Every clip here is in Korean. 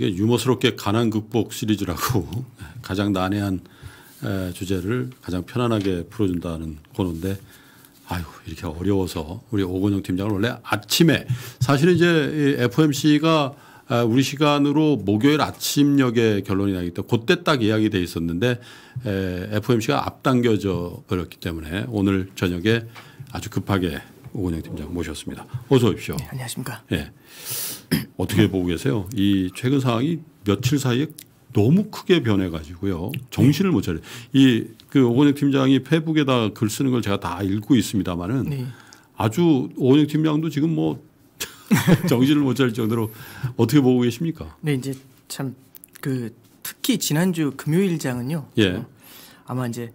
이게 유머스럽게 가난 극복 시리즈라고 가장 난해한 주제를 가장 편안하게 풀어준다는 코너인데 아유 이렇게 어려워서 우리 오건영 팀장은 원래 아침에 사실은 이제 FMC가 아, 우리 시간으로 목요일 아침역에 결론이 나기 때문에 그때 딱 예약이 돼 있었는데 FMC가 앞당겨져 버렸기 때문에 오늘 저녁에 아주 급하게 오근영 팀장 모셨습니다. 어서 오십시오. 네, 안녕하십니까. 예. 어떻게 보고 계세요? 이 최근 상황이 며칠 사이에 너무 크게 변해가지고요. 정신을 못 차려. 이그 오근영 팀장이 페북에다 글 쓰는 걸 제가 다 읽고 있습니다만은 네. 아주 오근영 팀장도 지금 뭐 정신을 못 차릴 정도로 어떻게 보고 계십니까? 네, 이제 참 그 특히 지난주 금요일장은요. 예. 아마 이제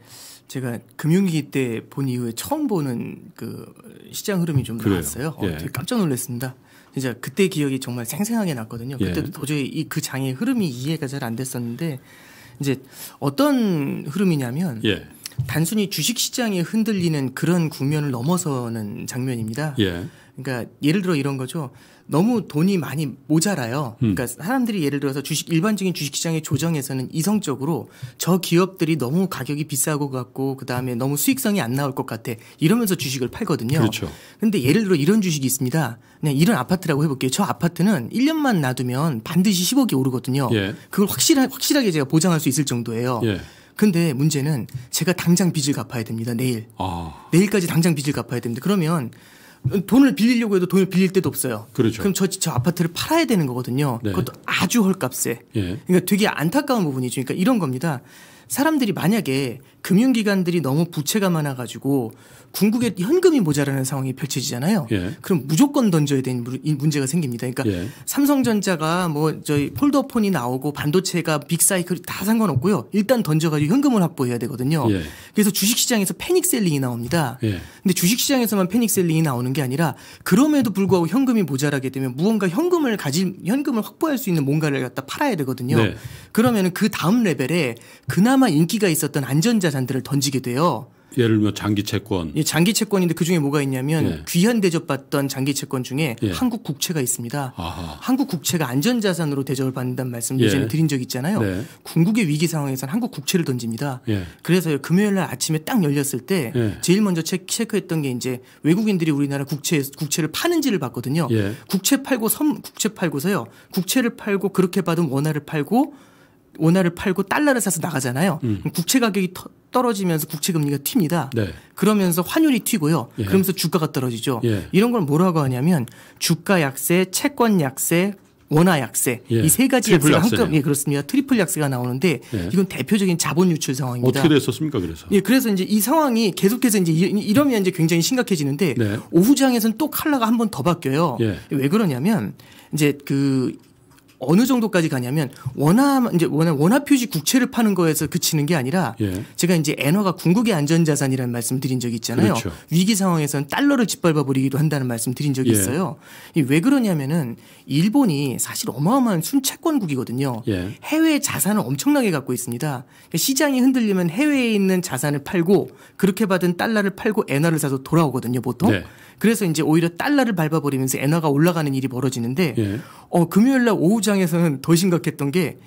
제가 금융위기 때 본 이후에 처음 보는 그 시장 흐름이 좀 그래요. 나왔어요. 어, 예. 되게 깜짝 놀랐습니다. 진짜 그때 기억이 정말 생생하게 났거든요. 그때도 예. 도저히 이그 장의 흐름이 이해가 잘 안 됐었는데 이제 어떤 흐름이냐면 예. 단순히 주식 시장이 흔들리는 그런 국면을 넘어서는 장면입니다. 예. 그러니까 예를 들어 이런 거죠. 너무 돈이 많이 모자라요. 음. 그러니까 사람들이 예를 들어서 주식 일반적인 주식시장의 조정에서는 이성적으로 저 기업들이 너무 가격이 비싸고 같고 그 다음에 너무 수익성이 안 나올 것 같아 이러면서 주식을 팔거든요. 그렇죠. 근데 예를 들어 이런 주식이 있습니다. 그냥 이런 아파트라고 해볼게요. 저 아파트는 1년만 놔두면 반드시 10억이 오르거든요. 예. 그걸 확실하, 확실하게 제가 보장할 수 있을 정도예요. 예. 근데 문제는 제가 당장 빚을 갚아야 됩니다. 내일. 아. 내일까지 당장 빚을 갚아야 됩니다. 그러면 돈을 빌리려고 해도 돈을 빌릴 데도 없어요. 그렇죠. 그럼 저, 저 아파트를 팔아야 되는 거거든요. 네. 그것도 아주 헐값에. 예. 그러니까 되게 안타까운 부분이죠. 그러니까 이런 겁니다. 사람들이 만약에 금융기관들이 너무 부채가 많아가지고 궁극의 현금이 모자라는 상황이 펼쳐지잖아요. 예. 그럼 무조건 던져야 되는 문제가 생깁니다. 그러니까 예. 삼성전자가 뭐 저희 폴더폰이 나오고 반도체가 빅사이클 다 상관없고요. 일단 던져가지고 현금을 확보해야 되거든요. 예. 그래서 주식시장에서 패닉셀링이 나옵니다. 예. 근데 주식시장에서만 패닉셀링이 나오는 게 아니라 그럼에도 불구하고 현금이 모자라게 되면 무언가 현금을 가진 현금을 확보할 수 있는 뭔가를 갖다 팔아야 되거든요. 네. 그러면은 그 다음 레벨에 그나마 인기가 있었던 안전자산들을 던지게 돼요. 예를 들면 장기 채권. 예, 장기 채권인데 그 중에 뭐가 있냐면 예. 귀한 대접받던 장기 채권 중에 예. 한국 국채가 있습니다. 아하. 한국 국채가 안전자산으로 대접을 받는다는 말씀 을 예. 예전에 드린 적 있잖아요. 네. 궁극의 위기 상황에선 한국 국채를 던집니다. 예. 그래서 금요일 날 아침에 딱 열렸을 때 예. 제일 먼저 체크했던 게 이제 외국인들이 우리나라 국채 국채를 파는지를 봤거든요. 국채 팔고 섬 국채 팔고서요. 국채를 팔고 그렇게 받은 원화를 팔고 원화를 팔고 달러를 사서 나가잖아요. 음. 국채 가격이 터, 떨어지면서 국채 금리가 튑니다. 네. 그러면서 환율이 튀고요. 예. 그러면서 주가가 떨어지죠. 예. 이런 걸 뭐라고 하냐면 주가 약세, 채권 약세, 원화 약세 예. 이세 가지 약세가 한꺼번에 예, 그렇습니다. 트리플 약세가 나오는데 예. 이건 대표적인 자본 유출 상황입니다. 어떻게 됐었습니까? 그래서 예, 그래서 이제 이 상황이 계속해서 이제 이러면 이제 굉장히 심각해지는데 네. 오후장에서는 또 칼라가 한 번 더 바뀌어요. 예. 왜 그러냐면 이제 그 어느 정도까지 가냐면 원화 이제 원화, 원화 표지 국채를 파는 거에서 그치는 게 아니라 예. 제가 이제 엔화가 궁극의 안전자산이라는 말씀 드린 적이 있잖아요. 그렇죠. 위기 상황에서는 달러를 짓밟아 버리기도 한다는 말씀 드린 적이 예. 있어요. 왜 그러냐면은 일본이 사실 어마어마한 순채권국이거든요. 예. 해외 자산을 엄청나게 갖고 있습니다. 그러니까 시장이 흔들리면 해외에 있는 자산을 팔고 그렇게 받은 달러를 팔고 엔화를 사서 돌아오거든요. 보통. 네. 그래서 이제 오히려 달러를 밟아버리면서 엔화가 올라가는 일이 벌어지는데 예. 어, 금요일 날 오후장에서는 더 심각했던 게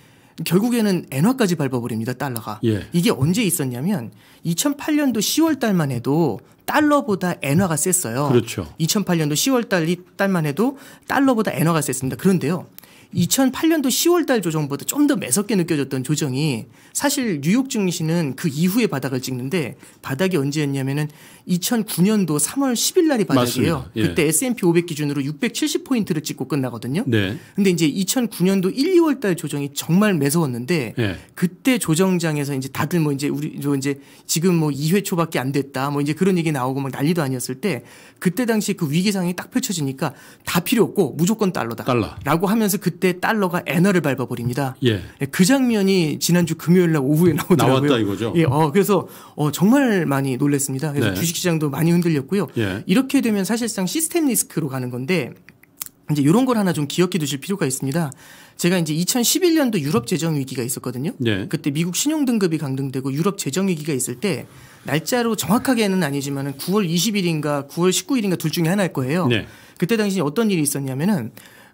결국에는 엔화까지 밟아버립니다 달러가 예. 이게 언제 있었냐면 2008년도 10월 달만 해도 달러보다 엔화가 셌어요. 그렇죠. 2008년도 10월 달이 달만 해도 달러보다 엔화가 셌습니다. 그런데요. 2008년도 10월 달 조정보다 좀 더 매섭게 느껴졌던 조정이 사실 뉴욕 증시는 그 이후에 바닥을 찍는데 바닥이 언제였냐면은 2009년도 3월 10일 날이 바작이에요 예. 그때 S&P 500 기준으로 670포인트를 찍고 끝나거든요. 네. 근데 이제 2009년도 1, 2월 달 조정이 정말 매서웠는데 예. 그때 조정장에서 이제 다들 뭐 이제 우리 저 뭐 이제 지금 뭐 2회 초밖에 안 됐다. 뭐 이제 그런 얘기 나오고 막 난리도 아니었을 때 그때 당시 그 위기 상황이 딱 펼쳐지니까 다 필요 없고 무조건 달러다. 달러. 라고 하면서 그때 달러가 엔화를 밟아 버립니다. 예. 네, 그 장면이 지난주 금요일 날 오후에 나오더라고요. 나왔다 이거죠. 예. 어 그래서 어 정말 많이 놀랐습니다. 그래서 네. 주식 주식시장도 많이 흔들렸고요. 예. 이렇게 되면 사실상 시스템 리스크로 가는 건데 이제 이런 걸 하나 좀 기억해 두실 필요가 있습니다. 제가 이제 2011년도 유럽 재정 위기가 있었거든요. 예. 그때 미국 신용 등급이 강등되고 유럽 재정 위기가 있을 때 날짜로 정확하게는 아니지만 9월 20일인가 9월 19일인가 둘 중에 하나일 거예요. 예. 그때 당시 어떤 일이 있었냐면은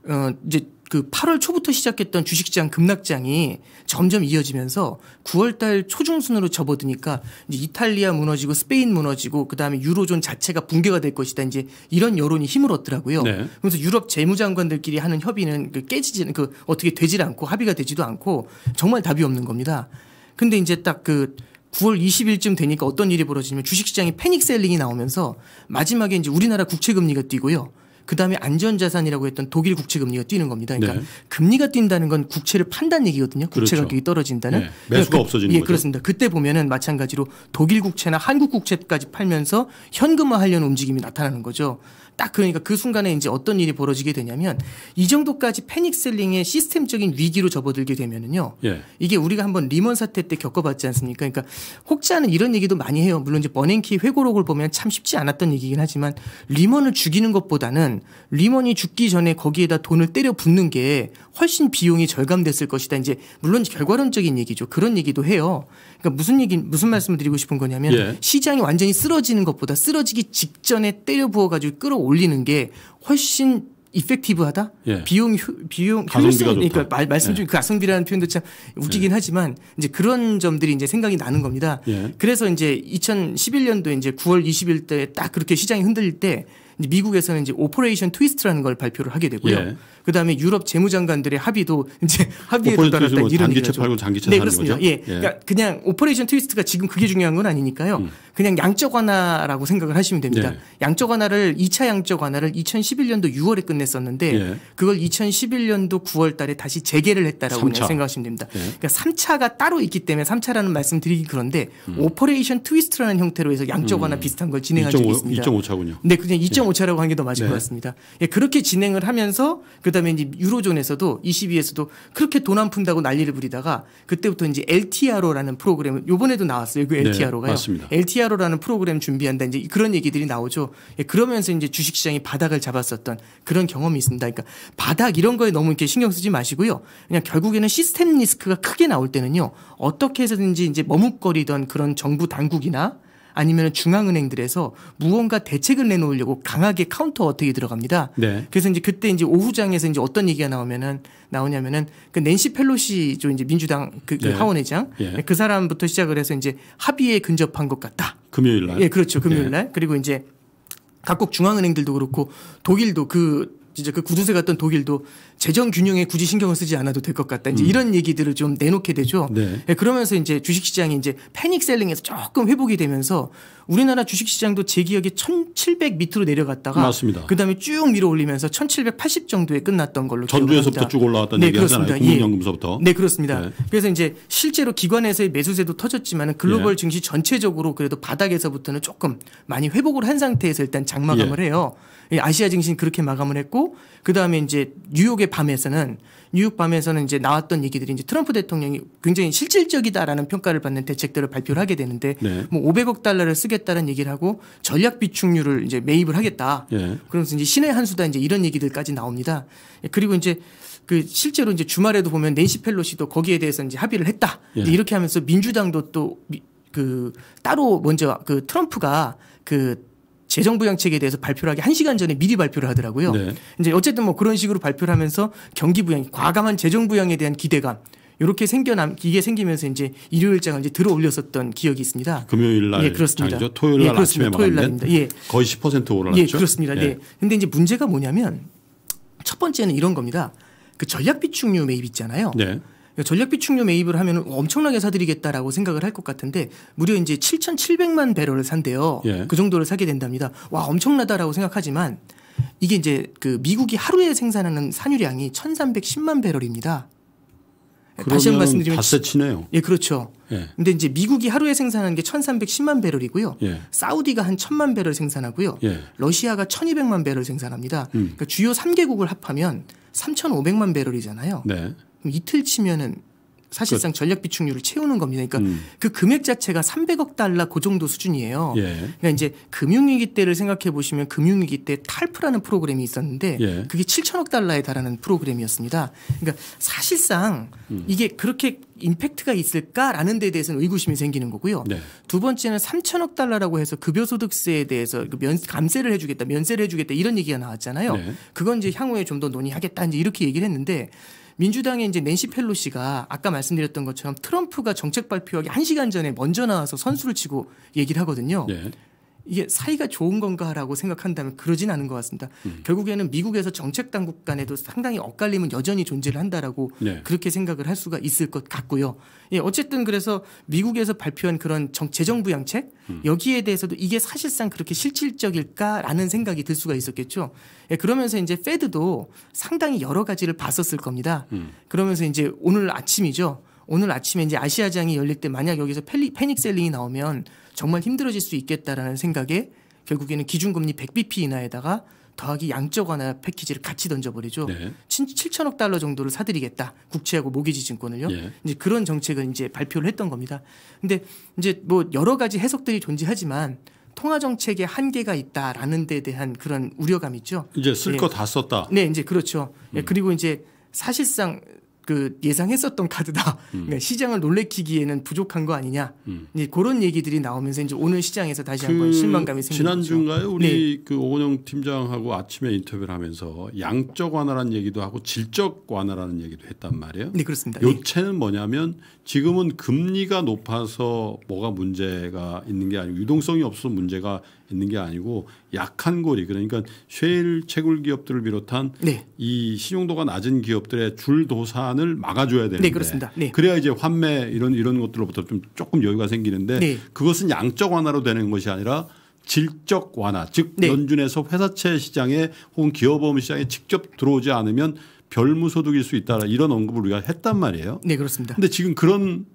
어 이제 그 8월 초부터 시작했던 주식시장 급락장이 점점 이어지면서 9월달 초중순으로 접어드니까 이제 이탈리아 무너지고 스페인 무너지고 그 다음에 유로존 자체가 붕괴가 될 것이다 이제 이런 여론이 힘을 얻더라고요. 네. 그래서 유럽 재무장관들끼리 하는 협의는 그 깨지지 그 어떻게 되질 않고 합의가 되지도 않고 정말 답이 없는 겁니다. 근데 이제 딱 그 9월 20일쯤 되니까 어떤 일이 벌어지냐면 주식시장에 패닉셀링이 나오면서 마지막에 이제 우리나라 국채금리가 뛰고요. 그다음에 안전자산이라고 했던 독일 국채 금리가 뛰는 겁니다. 그러니까 네. 금리가 뛴다는 건 국채를 판다는 얘기거든요. 국채 그렇죠. 가격이 떨어진다는. 네. 매수가 그러니까 그- 없어지는 예, 거죠. 그렇습니다. 그때 보면은 마찬가지로 독일 국채나 한국 국채까지 팔면서 현금화하려는 움직임이 나타나는 거죠. 딱 그러니까 그 순간에 이제 어떤 일이 벌어지게 되냐면 이 정도까지 패닉셀링의 시스템적인 위기로 접어들게 되면은요. 예. 이게 우리가 한번 리먼 사태 때 겪어봤지 않습니까? 그러니까 혹자는 이런 얘기도 많이 해요. 물론 이제 버냉키 회고록을 보면 참 쉽지 않았던 얘기긴 하지만 리먼을 죽이는 것보다는 리먼이 죽기 전에 거기에다 돈을 때려 붓는 게 훨씬 비용이 절감됐을 것이다. 이제 물론 결과론적인 얘기죠. 그런 얘기도 해요. 그러니까 무슨 얘기 무슨 말씀을 드리고 싶은 거냐면 예. 시장이 완전히 쓰러지는 것보다 쓰러지기 직전에 때려 부어 가지고 끌어 올리는 게 훨씬 이펙티브하다? 예. 비용 효, 비용 효율성 그러니까 말, 말씀 예. 중에 예. 가성비라는 표현도 참 웃기긴 예. 하지만 이제 그런 점들이 이제 생각이 나는 겁니다. 예. 그래서 이제 2011년도 이제 9월 20일 때 딱 그렇게 시장이 흔들릴 때 이제 미국에서는 이제 오퍼레이션 트위스트라는 걸 발표를 하게 되고요. 예. 그다음에 유럽 재무장관들의 합의도 이제 합의에 도달했다 뭐 이런 단기채 팔고 장기채 네, 사는 그렇습니다. 거 예. 그러니까 그냥 오퍼레이션 트위스트가 지금 그게 중요한 건 아니니까요. 음. 그냥 양적 완화라고 생각을 하시면 됩니다. 네. 양적 완화를 2차 양적 완화를 2011년도 6월에 끝냈었는데 네. 그걸 2011년도 9월 달에 다시 재개를 했다라고 3차. 생각하시면 됩니다. 네. 그러니까 3차가 따로 있기 때문에 3차라는 말씀 드리기 그런데 음. 오퍼레이션 트위스트라는 형태로 해서 양적 음. 완화 음. 비슷한 걸 진행한 2.5, 적이 있습니다. 2.5차군요. 네, 그냥 2.5차라고 예. 한게 더 맞을 네. 것 같습니다. 예, 그렇게 진행을 하면서 그다음에 이제 유로존에서도 22에서도 그렇게 돈 안 푼다고 난리를 부리다가 그때부터 이제 LTRO라는 프로그램을 요번에도 나왔어요. 그 LTRO가요. 네, 맞습니다. LTR 피아로라는 프로그램 준비한다 이제 그런 얘기들이 나오죠. 예, 그러면서 이제 주식시장이 바닥을 잡았었던 그런 경험이 있습니다. 그러니까 바닥 이런 거에 너무 이렇게 신경 쓰지 마시고요. 그냥 결국에는 시스템 리스크가 크게 나올 때는요 어떻게 해서든지 이제 머뭇거리던 그런 정부 당국이나 아니면 중앙은행들에서 무언가 대책을 내놓으려고 강하게 카운터 어택이 들어갑니다. 네. 그래서 이제 그때 이제 오후장에서 이제 어떤 얘기가 나오면은 나오냐면은 그 낸시 펠로시 저 이제 민주당 그 네. 하원의장 예. 그 사람부터 시작을 해서 이제 합의에 근접한 것 같다. 금요일 날. 예, 그렇죠. 금요일 네. 날. 예. 그리고 이제 각국 중앙은행들도 그렇고 독일도 그 진짜 그 구두쇠 같던 독일도 재정 균형에 굳이 신경을 쓰지 않아도 될 것 같다. 이제 음. 이런 얘기들을 좀 내놓게 되죠. 네. 네, 그러면서 이제 주식시장이 이제 패닉셀링에서 조금 회복이 되면서 우리나라 주식시장도 제 기억에 1,700 밑으로 내려갔다가 맞습니다. 그다음에 쭉 밀어 올리면서 1,780 정도에 끝났던 걸로 전주에서부터 쭉 올라왔던 네, 얘기 잖아요 금융연금서부터. 예. 네 그렇습니다. 네. 그래서 이제 실제로 기관에서의 매수세도 터졌지만 글로벌 예. 증시 전체적으로 그래도 바닥에서부터는 조금 많이 회복을 한 상태에서 일단 장마감을 예. 해요. 예, 아시아 증시는 그렇게 마감을 했고 그 다음에 이제 뉴욕의 밤에서는 뉴욕 밤에서는 이제 나왔던 얘기들이 이제 트럼프 대통령이 굉장히 실질적이다라는 평가를 받는 대책들을 발표를 하게 되는데 네. 뭐 500억 달러를 쓰겠다는 얘기를 하고 전략 비축률을 이제 매입을 하겠다. 네. 그러면서 이제 신의 한 수다 이제 이런 얘기들까지 나옵니다. 예, 그리고 이제 그 실제로 이제 주말에도 보면 네시 펠로시도 거기에 대해서 이제 합의를 했다. 예. 이렇게 하면서 민주당도 또 그 따로 먼저 그 트럼프가 그 재정부 양책에 대해서 발표를 하기 1시간 전에 미리 발표를 하더라고요. 네. 이제 어쨌든 뭐 그런 식으로 발표를 하면서 경기 부양, 과감한 재정 부양에 대한 기대감 이렇게 생겨남 이게 생기면서 이제 일요일장을 이제 들어 올렸었던 기억이 있습니다. 금요일 날 예, 그렇습니다. 장이죠? 토요일 날 예, 그렇습니다. 아침에 토요일 날입니다. 예. 거의 10% 올랐죠. 예, 그렇습니다. 예. 네. 근데 이제 문제가 뭐냐면 첫 번째는 이런 겁니다. 그 전략 비축류 매입 있잖아요. 네. 전력 비축료 매입을 하면 엄청나게 사들이겠다라고 생각을 할 것 같은데 무려 이제 7,700만 배럴을 산대요. 예. 그 정도를 사게 된답니다. 와 엄청나다라고 생각하지만 이게 이제 그 미국이 하루에 생산하는 산유량이 1,310만 배럴입니다. 예, 다시 한 번 말씀드리면 다세치네요. 예, 그렇죠. 그런데 예. 이제 미국이 하루에 생산하는 게 1,310만 배럴이고요. 예. 사우디가 한 1,000만 배럴 생산하고요. 예. 러시아가 1,200만 배럴 생산합니다. 음. 그러니까 주요 3개국을 합하면 3,500만 배럴이잖아요. 네. 이틀 치면은 사실상 전력 비축률을 채우는 겁니다. 그러니까 음. 그 금액 자체가 300억 달러 그 정도 수준이에요. 예. 그러니까 이제 금융위기 때를 생각해 보시면 금융위기 때 탈프라는 프로그램이 있었는데 예. 그게 7천억 달러에 달하는 프로그램이었습니다. 그러니까 사실상 음. 이게 그렇게 임팩트가 있을까라는 데 대해서는 의구심이 생기는 거고요. 네. 두 번째는 3천억 달러라고 해서 급여소득세에 대해서 그 면, 감세를 해주겠다, 면세를 해주겠다 이런 얘기가 나왔잖아요. 네. 그건 이제 향후에 좀 더 논의하겠다 이제 이렇게 얘기를 했는데 민주당의 이제 낸시 펠로시가 아까 말씀드렸던 것처럼 트럼프가 정책 발표하기 1시간 전에 먼저 나와서 선수를 치고 얘기를 하거든요. 네. 이게 사이가 좋은 건가라고 생각한다면 그러진 않은 것 같습니다. 음. 결국에는 미국에서 정책 당국 간에도 상당히 엇갈림은 여전히 존재를 한다라고 네. 그렇게 생각을 할 수가 있을 것 같고요. 예, 어쨌든 그래서 미국에서 발표한 그런 정, 재정부 양책 음. 여기에 대해서도 이게 사실상 그렇게 실질적일까라는 생각이 들 수가 있었겠죠. 예, 그러면서 이제 페드도 상당히 여러 가지를 봤었을 겁니다. 음. 그러면서 이제 오늘 아침이죠. 오늘 아침에 이제 아시아장이 열릴 때 만약 여기서 펠리, 패닉 셀링이 나오면 정말 힘들어질 수 있겠다라는 생각에 결국에는 기준금리 100bp 인하에다가 더하기 양적 완화 패키지를 같이 던져버리죠. 네. 7천억 달러 정도를 사들이겠다. 국채하고 모기지 증권을요. 네. 이제 그런 정책을 이제 발표를 했던 겁니다. 근데 이제 뭐 여러 가지 해석들이 존재하지만 통화 정책의 한계가 있다라는 데 대한 그런 우려감 있죠. 이제 쓸 거다 예. 네. 썼다. 네, 이제 그렇죠. 예, 음. 그리고 이제 사실상 그 예상했었던 카드다. 음. 그러니까 시장을 놀래키기에는 부족한 거 아니냐. 음. 이제 그런 얘기들이 나오면서 이제 오늘 시장에서 다시 그 한번 실망감이 생기죠. 지난주인가요? 우리 네. 그 오건영 팀장하고 아침에 인터뷰를 하면서 양적 완화라는 얘기도 하고 질적 완화라는 얘기도 했단 말이에요. 네, 그렇습니다. 네. 요체는 네. 뭐냐면 지금은 금리가 높아서 뭐가 문제가 있는 게 아니고 유동성이 없어서 문제가 있는 게 아니고 약한 고리 그러니까 쉐일 채굴 기업들을 비롯한 네. 이 신용도가 낮은 기업들의 줄 도산을 막아줘야 네, 되는데 네, 그렇습니다. 네. 그래야 이제 환매 이런 이런 것들로부터 좀 조금 여유가 생기는데 네. 그것은 양적 완화로 되는 것이 아니라 질적 완화 즉 네. 연준에서 회사채 시장에 혹은 기업보험 시장에 직접 들어오지 않으면 별무소득일 수 있다 이런 언급을 우리가 했단 말이에요. 네 그렇습니다. 근데 지금 그런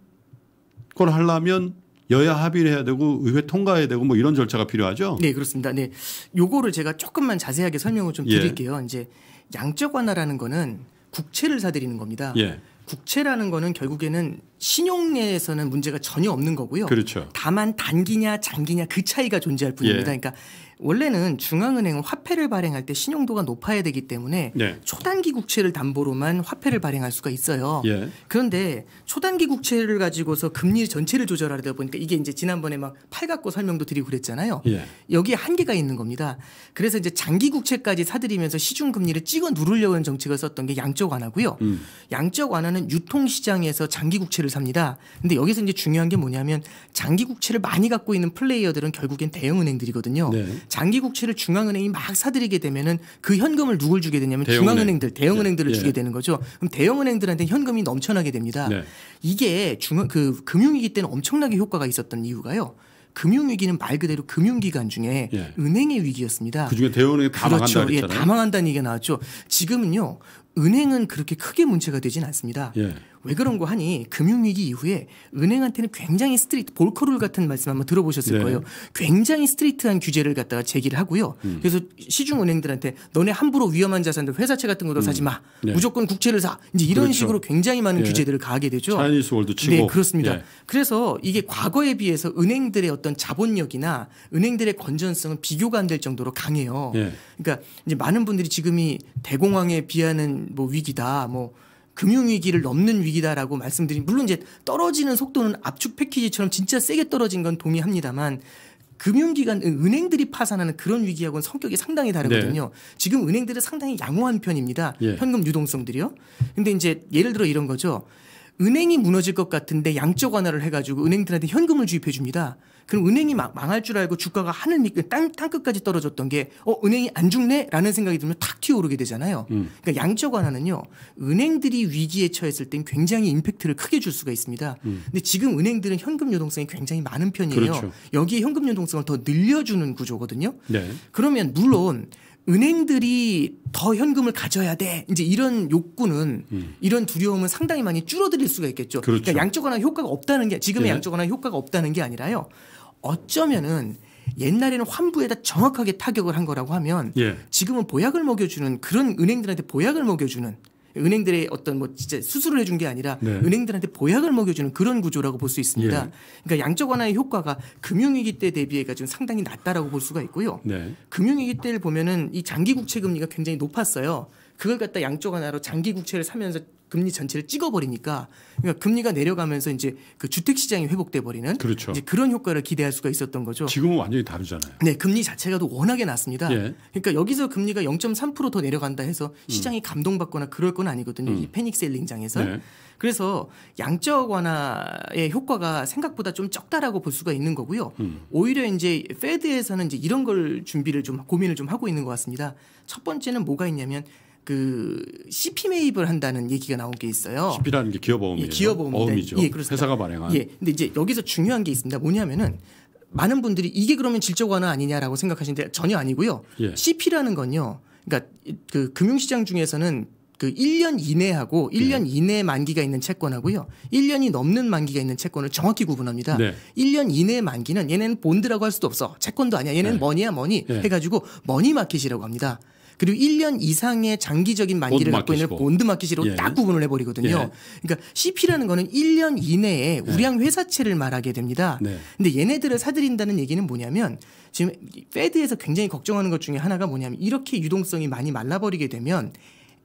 걸 하려면 여야 합의를 해야 되고 의회 통과해야 되고 뭐 이런 절차가 필요하죠. 네 그렇습니다. 네 요거를 제가 조금만 자세하게 설명을 좀 예. 드릴게요. 예. 이제 양적 완화라는 거는 국채를 사들이는 겁니다. 예. 국채라는 거는 결국에는 신용에서는 문제가 전혀 없는 거고요. 그렇죠. 다만 단기냐 장기냐 그 차이가 존재할 예. 뿐입니다. 예. 그러니까 원래는 중앙은행은 화폐를 발행할 때 신용도가 높아야 되기 때문에 예. 초단기 국채를 담보로만 화폐를 발행할 수가 있어요. 예. 그런데 초단기 국채를 가지고서 금리 전체를 조절하다 보니까 이게 이제 지난번에 막 팔 갖고 설명도 드리고 그랬잖아요. 예. 여기에 한계가 있는 겁니다. 그래서 이제 장기 국채까지 사들이면서 시중 금리를 찍어 누르려는 정책을 썼던 게 양적 완화고요. 음. 양적 완화는 유통 시장에서 장기 국채를 주를 삽니다. 근데 여기서 이제 중요한 게 뭐냐면 장기 국채를 많이 갖고 있는 플레이어들은 결국엔 대형 은행들이거든요. 네. 장기 국채를 중앙은행이 막 사들이게 되면은 그 현금을 누굴 주게 되냐면 대형 중앙은행들, 대형은행들을 네. 주게 예. 되는 거죠. 그럼 대형은행들한테 현금이 넘쳐나게 됩니다. 네. 이게 중앙 그 금융위기 때는 엄청나게 효과가 있었던 이유가요. 금융위기는 말 그대로 금융기관 중에 예. 은행의 위기였습니다. 그중에 대형은다 그렇죠. 망한다 예, 다 망한다는 얘기가 나왔죠. 지금은요. 은행은 그렇게 크게 문제가 되진 않습니다. 예. 왜 그런 거 하니 금융위기 이후에 은행한테는 굉장히 스트릿 볼커룰 같은 말씀 한번 들어보셨을 네. 거예요. 굉장히 스트릿한 규제를 갖다가 제기를 하고요. 음. 그래서 시중은행들한테 너네 함부로 위험한 자산들 회사채 같은 거도 음. 사지 마. 네. 무조건 국채를 사. 이제 이런 그렇죠. 식으로 굉장히 많은 예. 규제들을 가하게 되죠. 차이니스 월드 치고. 네, 그렇습니다. 예. 그래서 이게 과거에 비해서 은행들의 어떤 자본력이나 은행들의 건전성은 비교가 안 될 정도로 강해요. 예. 그러니까 이제 많은 분들이 지금이 대공황에 비하는 뭐 위기다. 뭐 금융위기를 넘는 위기다라고 말씀드린 물론 이제 떨어지는 속도는 압축 패키지처럼 진짜 세게 떨어진 건 동의합니다만 금융기관 은행들이 파산하는 그런 위기하고는 성격이 상당히 다르거든요. 네. 지금 은행들은 상당히 양호한 편입니다. 예. 현금 유동성들이요. 근데 이제 예를 들어 이런 거죠. 은행이 무너질 것 같은데 양적 완화를 해가지고 은행들한테 현금을 주입해 줍니다. 그럼 은행이 막, 망할 줄 알고 주가가 하늘 밑, 땅, 땅끝까지 떨어졌던 게, 어, 은행이 안 죽네? 라는 생각이 들면 탁 튀어오르게 되잖아요. 음. 그러니까 양적 완화는요, 은행들이 위기에 처했을 땐 굉장히 임팩트를 크게 줄 수가 있습니다. 음. 근데 지금 은행들은 현금 유동성이 굉장히 많은 편이에요. 그렇죠. 여기에 현금 유동성을 더 늘려주는 구조거든요. 네. 그러면 물론, 은행들이 더 현금을 가져야 돼. 이제 이런 욕구는 음. 이런 두려움은 상당히 많이 줄어들일 수가 있겠죠. 그렇죠. 그러니까 양적 완화 효과가 없다는 게 지금의 네. 양적 완화 효과가 없다는 게 아니라요. 어쩌면은 옛날에는 환부에다 정확하게 타격을 한 거라고 하면 예. 지금은 보약을 먹여주는 그런 은행들한테 보약을 먹여주는 은행들의 어떤 뭐 진짜 수술을 해준 게 아니라 네. 은행들한테 보약을 먹여주는 그런 구조라고 볼 수 있습니다. 예. 그러니까 양적 완화의 효과가 금융위기 때 대비해가 지금 상당히 낮다라고 볼 수가 있고요. 네. 금융위기 때를 보면은 이 장기 국채 금리가 굉장히 높았어요. 그걸 갖다 양적 완화로 장기 국채를 사면서 금리 전체를 찍어버리니까 그러니까 금리가 내려가면서 이제 그 주택 시장이 회복돼 버리는 그렇죠. 이제 그런 효과를 기대할 수가 있었던 거죠. 지금은 완전히 다르잖아요. 네, 금리 자체가 또 워낙에 낮습니다. 예. 그러니까 여기서 금리가 0.3%더 내려간다 해서 시장이 음. 감동받거나 그럴 건 아니거든요. 음. 이 패닉 셀링장에서. 네. 그래서 양적 완화의 효과가 생각보다 좀 적다라고 볼 수가 있는 거고요. 음. 오히려 이제 페드에서는 이제 이런 걸 준비를 좀 고민을 좀 하고 있는 것 같습니다. 첫 번째는 뭐가 있냐면 그 CP 매입을 한다는 얘기가 나온 게 있어요. CP라는 게기업어음이에 예, 기업어음이죠. 예, 그렇 회사가 발행한. 예. 근데 이제 여기서 중요한 게 있습니다. 뭐냐면은 많은 분들이 이게 그러면 질적 완화 아니냐라고 생각하시는데 전혀 아니고요. 예. CP라는 건요. 그러니까 그 금융시장 중에서는 그 1년 이내하고 1년 네. 예. 이내 만기가 있는 채권하고요. 1년이 넘는 만기가 있는 채권을 정확히 구분합니다. 네. 1년 이내 만기는 얘네는 본드라고 할 수도 없어. 채권도 아니야. 얘네는 네. 뭐니야 뭐니 예. 해가지고 머니 마켓이라고 합니다. 그리고 1년 이상의 장기적인 만기를 갖고 있는 본드 마켓으로 예. 딱 구분을 해버리거든요. 예. 그러니까 CP라는 거는 1년 이내에 네. 우량 회사채를 말하게 됩니다. 그런데 네. 얘네들을 사들인다는 얘기는 뭐냐면 지금 페드에서 굉장히 걱정하는 것 중에 하나가 뭐냐면 이렇게 유동성이 많이 말라버리게 되면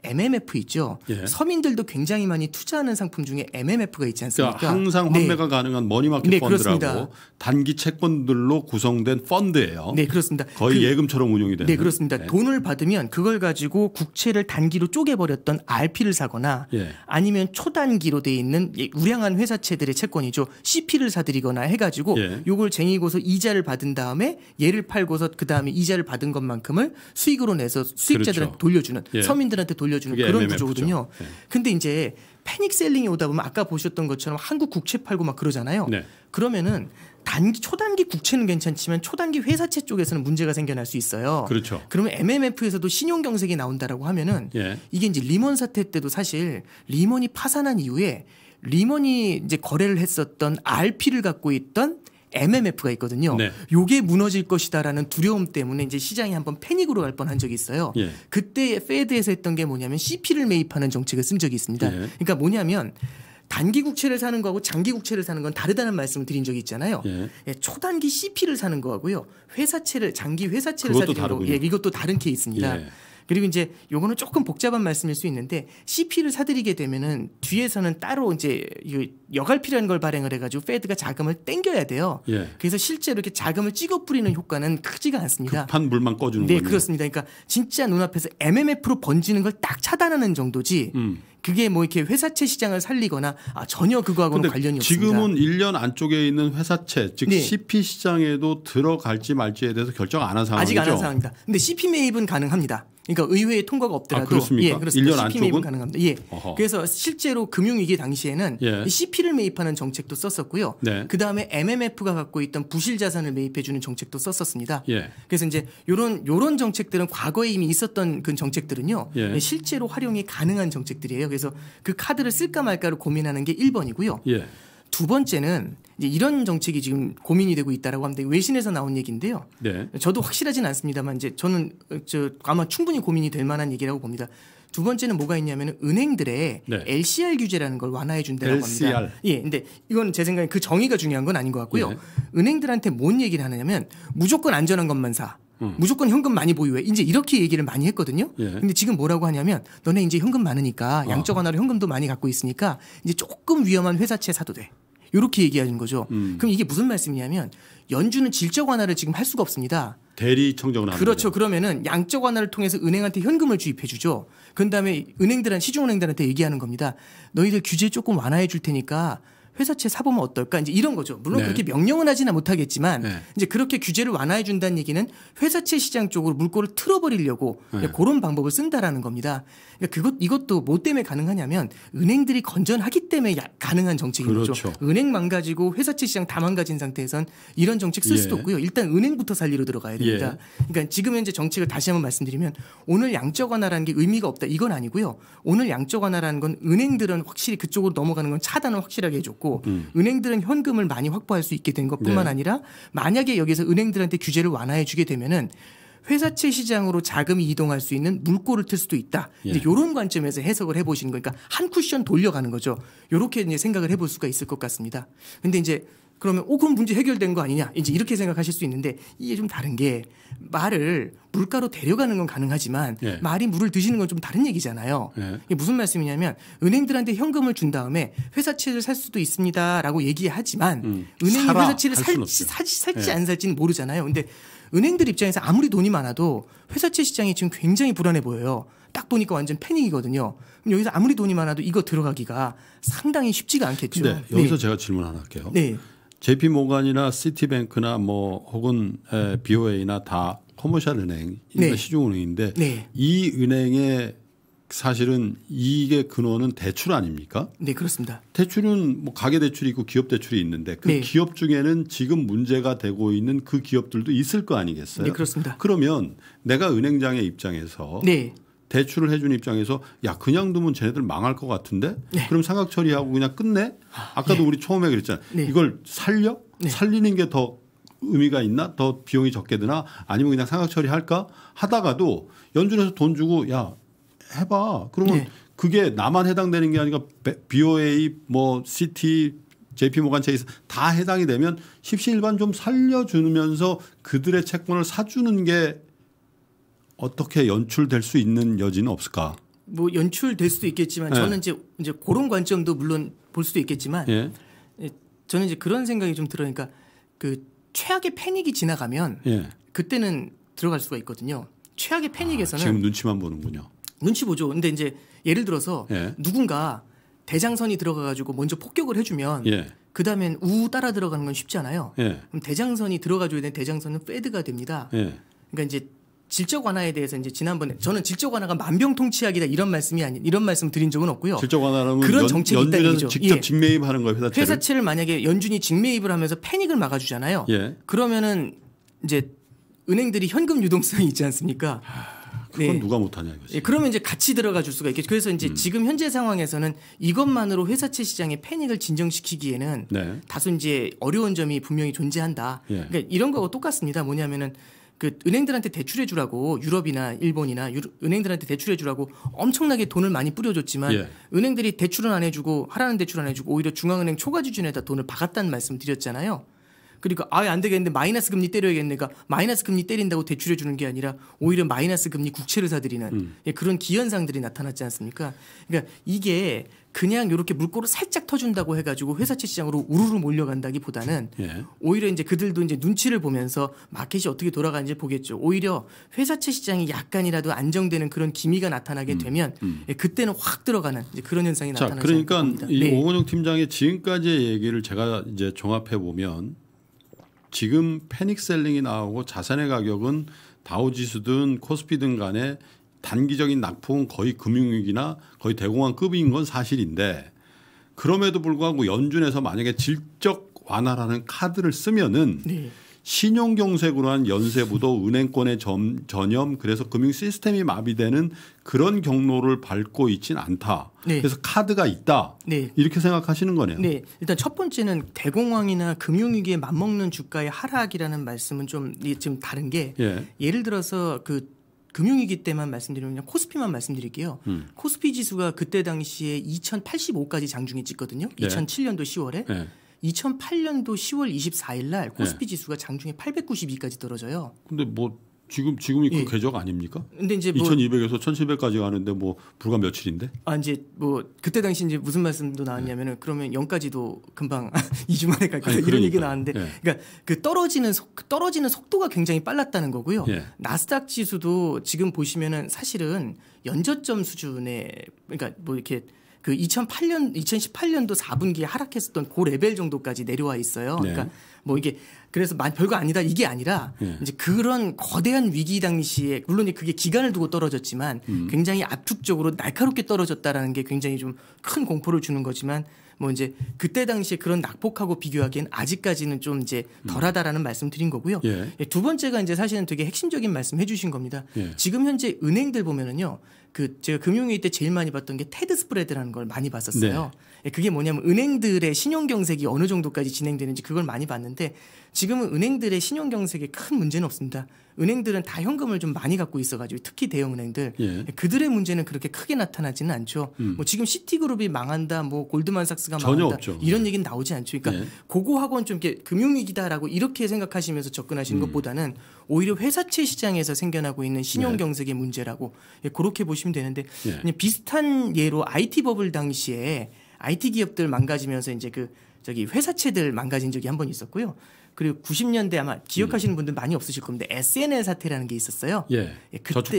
MMF 있죠. 예. 서민들도 굉장히 많이 투자하는 상품 중에 MMF가 있지 그러니까 않습니까? 그러니까 항상 환매가 네. 가능한 머니마켓 네, 펀드라고 그렇습니다. 단기 채권들로 구성된 펀드예요. 네, 그렇습니다. 거의 그, 예금처럼 운용이 되는. 네, 그렇습니다. 네. 돈을 받으면 그걸 가지고 국채를 단기로 쪼개버렸던 RP를 사거나 예. 아니면 초단기로 돼 있는 우량한 회사채들의 채권이죠. CP를 사들이거나 해가지고 예. 요걸 쟁이고서 이자를 받은 다음에 얘를 팔고서 그 다음에 이자를 받은 것만큼을 수익으로 내서 수익자들한테 그렇죠. 돌려주는 예. 서민들한테 돌려 주는 돌려주는 그런 MMF죠. 구조거든요. 네. 근데 이제 패닉 셀링이 오다 보면 아까 보셨던 것처럼 한국 국채 팔고 막 그러잖아요. 네. 그러면은 단기 초단기 국채는 괜찮지만 초단기 회사채 쪽에서는 문제가 생겨날 수 있어요. 그렇죠. 그러면 MMF에서도 신용 경색이 나온다라고 하면은 예. 이게 이제 리먼 사태 때도 사실 리먼이 파산한 이후에 리먼이 이제 거래를 했었던 RP를 갖고 있던 MMF가 있거든요. 네. 요게 무너질 것이다라는 두려움 때문에 이제 시장이 한번 패닉으로 갈 뻔한 적이 있어요. 예. 그때 페드에서 했던 게 뭐냐면 CP를 매입하는 정책을 쓴 적이 있습니다. 예. 그러니까 뭐냐면 단기 국채를 사는 거하고 장기 국채를 사는 건 다르다는 말씀을 드린 적이 있잖아요. 예. 예, 초단기 CP를 사는 거하고요. 회사채를 장기 회사채를 사는 거. 예, 이것도 다른 케이스입니다. 예. 그리고 이제 요거는 조금 복잡한 말씀일 수 있는데 CP를 사들이게 되면은 뒤에서는 따로 이제 여갈피라는 걸 발행을 해가지고 페드가 자금을 땡겨야 돼요. 예. 그래서 실제로 이렇게 자금을 찍어 뿌리는 효과는 크지가 않습니다. 급한 물만 꺼주는 거예요. 네, 거군요. 그렇습니다. 그러니까 진짜 눈앞에서 MMF로 번지는 걸 딱 차단하는 정도지. 음. 그게 뭐 이렇게 회사채 시장을 살리거나 아, 전혀 그거하고는 관련이 지금은 없습니다. 지금은 1년 안쪽에 있는 회사채 즉 네. CP 시장에도 들어갈지 말지에 대해서 결정 안 한 상황이죠. 아직 안 한 상황입니다. 근데 CP 매입은 가능합니다. 그러니까 의회에 통과가 없더라도 아, 그렇습니까? 예, 그렇습니다. 1년 CP 안쪽은? 매입은 가능합니다. 예. 어허. 그래서 실제로 금융 위기 당시에는 예. CP를 매입하는 정책도 썼었고요. 네. 그다음에 MMF가 갖고 있던 부실 자산을 매입해 주는 정책도 썼었습니다. 예. 그래서 이제 요런 요런 정책들은 과거에 이미 있었던 그 정책들은요. 예. 실제로 활용이 가능한 정책들이에요. 그래서 그 카드를 쓸까 말까를 고민하는 게 1번이고요. 예. 두 번째는 이제 이런 정책이 지금 고민이 되고 있다라고 하는데 외신에서 나온 얘기인데요. 네. 저도 확실하진 않습니다만 이제 저는 저 아마 충분히 고민이 될 만한 얘기라고 봅니다. 두 번째는 뭐가 있냐면 은행들의 네. LCR 규제라는 걸 완화해 준다는 l c 니다 예, 근데 이건 제 생각에 그 정의가 중요한 건 아닌 것 같고요. 네. 은행들한테 뭔 얘기를 하느냐면 무조건 안전한 것만 사. 음. 무조건 현금 많이 보유해. 이제 이렇게 얘기를 많이 했거든요. 예. 근데 지금 뭐라고 하냐면 너네 이제 현금 많으니까 아. 양적 완화로 현금도 많이 갖고 있으니까 이제 조금 위험한 회사채 사도 돼. 이렇게 얘기하는 거죠. 음. 그럼 이게 무슨 말씀이냐면 연준은 질적 완화를 지금 할 수가 없습니다. 대리 청정을 합니 그렇죠. 그러면은 양적 완화를 통해서 은행한테 현금을 주입해 주죠. 그 다음에 은행들한 시중은행들한테 얘기하는 겁니다. 너희들 규제 조금 완화해 줄 테니까 회사채 사보면 어떨까 이제 이런 거죠. 물론 네. 그렇게 명령은 하지는 못하겠지만 네. 이제 그렇게 규제를 완화해 준다는 얘기는 회사채 시장 쪽으로 물꼬를 틀어버리려고 네. 그런 방법을 쓴다라는 겁니다. 그러니까 그것 이것도 뭐 때문에 가능하냐면 은행들이 건전하기 때문에 야, 가능한 정책인 그렇죠. 거죠. 은행 망가지고 회사채 시장 다 망가진 상태에선 이런 정책 쓸 예. 수도 없고요. 일단 은행부터 살리로 들어가야 됩니다. 예. 그러니까 지금 현재 정책을 다시 한번 말씀드리면 오늘 양적 완화라는 게 의미가 없다 이건 아니고요. 오늘 양적 완화라는 건 은행들은 확실히 그쪽으로 넘어가는 건 차단을 확실하게 해줬고. 낮고 음. 은행들은 현금을 많이 확보할 수 있게 된 것뿐만 네. 아니라 만약에 여기서 은행들한테 규제를 완화해 주게 되면은 회사채 시장으로 자금이 이동할 수 있는 물꼬를 틀 수도 있다. 예. 이제 이런 관점에서 해석을 해보시는 거니까 한 쿠션 돌려가는 거죠. 이렇게 이제 생각을 해 볼 수가 있을 것 같습니다. 근데 이제 그러면 오 어, 그럼 문제 해결된 거 아니냐 이제 이렇게 생각하실 수 있는데 이게 좀 다른 게 말을 물가로 데려가는 건 가능하지만 예. 말이 물을 드시는 건 좀 다른 얘기잖아요. 예. 이게 무슨 말씀이냐면 은행들한테 현금을 준 다음에 회사채를 살 수도 있습니다라고 얘기하지만 음, 은행이 회사채를 살지 살지, 살지 예. 안 살지는 모르잖아요. 근데 은행들 입장에서 아무리 돈이 많아도 회사채 시장이 지금 굉장히 불안해 보여요. 딱 보니까 완전 패닉이거든요. 그럼 여기서 아무리 돈이 많아도 이거 들어가기가 상당히 쉽지가 않겠죠. 네, 네. 여기서 네. 제가 질문 하나 할게요. 네. JP 모간이나 시티뱅크나 뭐 혹은 에, BOA나 다 커머셜 은행, 네. 시중 은행인데 네. 이 은행의 사실은 이익의 근원은 대출 아닙니까? 네, 그렇습니다. 대출은 뭐 가계 대출이 있고 기업 대출이 있는데 그 네. 기업 중에는 지금 문제가 되고 있는 그 기업들도 있을 거 아니겠어요? 네, 그렇습니다. 그러면 내가 은행장의 입장에서 네. 대출을 해준 입장에서 야 그냥 두면 쟤네들 망할 것 같은데 네. 그럼 상각 처리하고 그냥 끝내 아까도 네. 우리 처음에 그랬잖아 네. 이걸 살려 네. 살리는 게 더 의미가 있나 더 비용이 적게 드나 아니면 그냥 상각 처리할까 하다가도 연준에서 돈 주고 야 해봐 그러면 네. 그게 나만 해당되는 게 아니라 BOA 뭐 CT JP 모간 체이스 다 해당이 되면 십시일반 좀 살려주면서 그들의 채권을 사주는 게 어떻게 연출될 수 있는 여지는 없을까? 뭐 연출될 수도 있겠지만 네. 저는 이제 이제 그런 관점도 물론 볼 수도 있겠지만 예. 예 저는 이제 그런 생각이 좀 들으니까 그러니까 그 최악의 패닉이 지나가면 예. 그때는 들어갈 수가 있거든요. 최악의 아, 패닉에서는 아, 지금 눈치만 보는군요. 눈치 보죠. 근데 이제 예를 들어서 예. 누군가 대장선이 들어가 가지고 먼저 폭격을 해주면 예. 그다음엔 우 따라 들어가는 건 쉽잖아요. 예. 그럼 대장선이 들어가줘야 되는 대장선은 패드가 됩니다. 그러니까 이제 질적 완화에 대해서 이제 지난번에 저는 질적 완화가 만병통치약이다 이런 말씀이 아닌 이런 말씀 드린 적은 없고요. 질적 완화는 그런 연, 정책이 있다죠. 직접 예. 직매입하는 거예요 회사채를. 그 회사채를 만약에 연준이 직매입을 하면서 패닉을 막아주잖아요. 예. 그러면은 이제 은행들이 현금 유동성이 있지 않습니까? 그건 네. 누가 못하냐 이거지. 예, 그러면 이제 같이 들어가 줄 수가 있겠죠. 그래서 이제 음. 지금 현재 상황에서는 이것만으로 회사채 시장의 패닉을 진정시키기에는 네. 다소 이제 어려운 점이 분명히 존재한다. 예. 그러니까 이런 거하고 똑같습니다. 뭐냐면은 그 은행들한테 대출해 주라고 유럽이나 일본이나 유 은행들한테 대출해 주라고 엄청나게 돈을 많이 뿌려줬지만 예. 은행들이 대출은 안 해주고 하라는 대출 안 해주고 오히려 중앙은행 초과 지준에다 돈을 박았다는 말씀 드렸잖아요. 그리고 그러니까 아예 안 되겠는데 마이너스 금리 때려야겠네. 가 그러니까 마이너스 금리 때린다고 대출해 주는 게 아니라 오히려 마이너스 금리 국채를 사들이는 음. 예, 그런 기현상들이 나타났지 않습니까? 그러니까 이게 그냥 이렇게 물꼬를 살짝 터준다고 해가지고 회사채 시장으로 우르르 몰려간다기보다는 예. 오히려 이제 그들도 이제 눈치를 보면서 마켓이 어떻게 돌아가는지 보겠죠. 오히려 회사채 시장이 약간이라도 안정되는 그런 기미가 나타나게 음, 되면 음. 예, 그때는 확 들어가는 그런 현상이 나타나는 겁니 그러니까 이 네. 오건영 팀장의 지금까지의 얘기를 제가 이제 종합해 보면 지금 패닉셀링이 나오고 자산의 가격은 다우지수든 코스피든 간에 단기적인 낙폭은 거의 금융위기나 거의 대공황 급인 건 사실인데 그럼에도 불구하고 연준에서 만약에 질적 완화라는 카드를 쓰면은 네. 신용경색으로 한 연세부도 은행권의 점, 전염 그래서 금융 시스템이 마비되는 그런 경로를 밟고 있진 않다. 네. 그래서 카드가 있다. 네. 이렇게 생각하시는 거네요. 네. 일단 첫 번째는 대공황이나 금융위기에 맞먹는 주가의 하락이라는 말씀은 좀 지금 다른 게 예. 예를 들어서 그 금융위기 때만 말씀드리면 그냥 코스피만 말씀드릴게요. 음. 코스피 지수가 그때 당시에 2085까지 장중에 찍거든요. 네. 예. 2007년도 10월에. 네. 예. 2008년도 10월 24일 날 예. 코스피 네. 지수가 장중에 892까지 떨어져요. 근데 뭐 지금 지금이 그 예. 궤적 아닙니까? 근데 이제 뭐, 2,200에서 1,700까지 가는데 뭐 불과 며칠인데? 아 이제 뭐 그때 당시 이제 무슨 말씀도 나왔냐면은 네. 그러면 0까지도 금방 2주 만에 갈 거다 이런 얘기 나왔는데 네. 그러니까 그 떨어지는 속, 그 떨어지는 속도가 굉장히 빨랐다는 거고요. 네. 나스닥 지수도 지금 보시면은 사실은 연저점 수준의 그러니까 뭐 이렇게 그 2008년 2018년도 4분기에 하락했었던 고그 레벨 정도까지 내려와 있어요. 네. 그러니까 뭐 이게 그래서 별거 아니다 이게 아니라 네. 이제 그런 거대한 위기 당시에 물론 그게 기간을 두고 떨어졌지만 음. 굉장히 압축적으로 날카롭게 떨어졌다라는 게 굉장히 좀 큰 공포를 주는 거지만 뭐 이제 그때 당시에 그런 낙폭하고 비교하기엔 아직까지는 좀 이제 음. 덜하다라는 음. 말씀 드린 거고요. 예. 예. 두 번째가 이제 사실은 되게 핵심적인 말씀 해주신 겁니다. 예. 지금 현재 은행들 보면은요 그 제가 금융위기 때 제일 많이 봤던 게 테드 스프레드라는 걸 많이 봤었어요. 네. 예, 그게 뭐냐면 은행들의 신용 경색이 어느 정도까지 진행되는지 그걸 많이 봤는데 지금은 은행들의 신용 경색에 큰 문제는 없습니다. 은행들은 다 현금을 좀 많이 갖고 있어가지고 특히 대형은행들 예. 그들의 문제는 그렇게 크게 나타나지는 않죠. 음. 뭐 지금 시티그룹이 망한다, 뭐 골드만삭스가 망한다 없죠. 이런 예. 얘기는 나오지 않죠. 그러니까 예. 그거하고는 좀 이렇게 금융위기다라고 이렇게 생각하시면서 접근하시는 음. 것보다는 오히려 회사채 시장에서 생겨나고 있는 신용 경색의 네. 문제라고 예, 그렇게 보시면 되는데 예. 비슷한 예로 IT 버블 당시에 IT 기업들 망가지면서 이제 그 저기 회사채들 망가진 적이 한 번 있었고요. 그리고 90년대 아마 기억하시는 음. 분들 많이 없으실 겁니다. SNL 사태라는 게 있었어요. 예. 예 그때 저축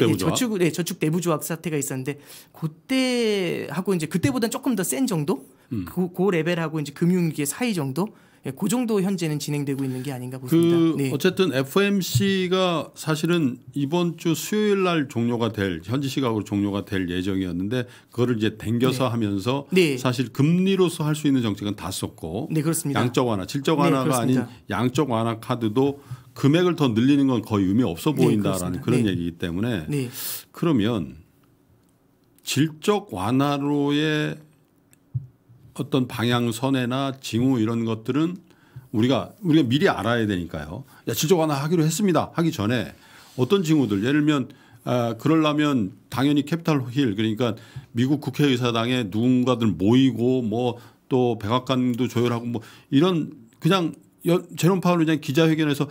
대 예, 저축, 예, 대부 조합 사태가 있었는데 그때 하고 이제 그때보다 조금 더 센 정도? 음. 그, 그 레벨하고 이제 금융위기의 사이 정도? 예, 그 정도 현재는 진행되고 있는 게 아닌가 보입니다. 그 네. 어쨌든 FMC가 사실은 이번 주 수요일 날 종료가 될 현지 시각으로 종료가 될 예정이었는데 그거를 이제 댕겨서 네. 하면서 네. 사실 금리로서 할 수 있는 정책은 다 썼고 네, 그렇습니다. 양적 완화, 질적 네, 완화가 아닌 양적 완화 카드도 금액을 더 늘리는 건 거의 의미 없어 네, 보인다라는 그런 네. 얘기이기 때문에 그러면 질적 완화로의 어떤 방향선이나 징후 이런 것들은 우리가 우리가 미리 알아야 되니까요. 야, 지적 하나 하기로 했습니다. 하기 전에 어떤 징후들 예를 들면 아, 그럴라면 당연히 캐피탈 힐 그러니까 미국 국회의사당에 누군가들 모이고 뭐 또 백악관도 조율하고 뭐 이런 그냥 여, 제롬 파월 그냥 기자회견에서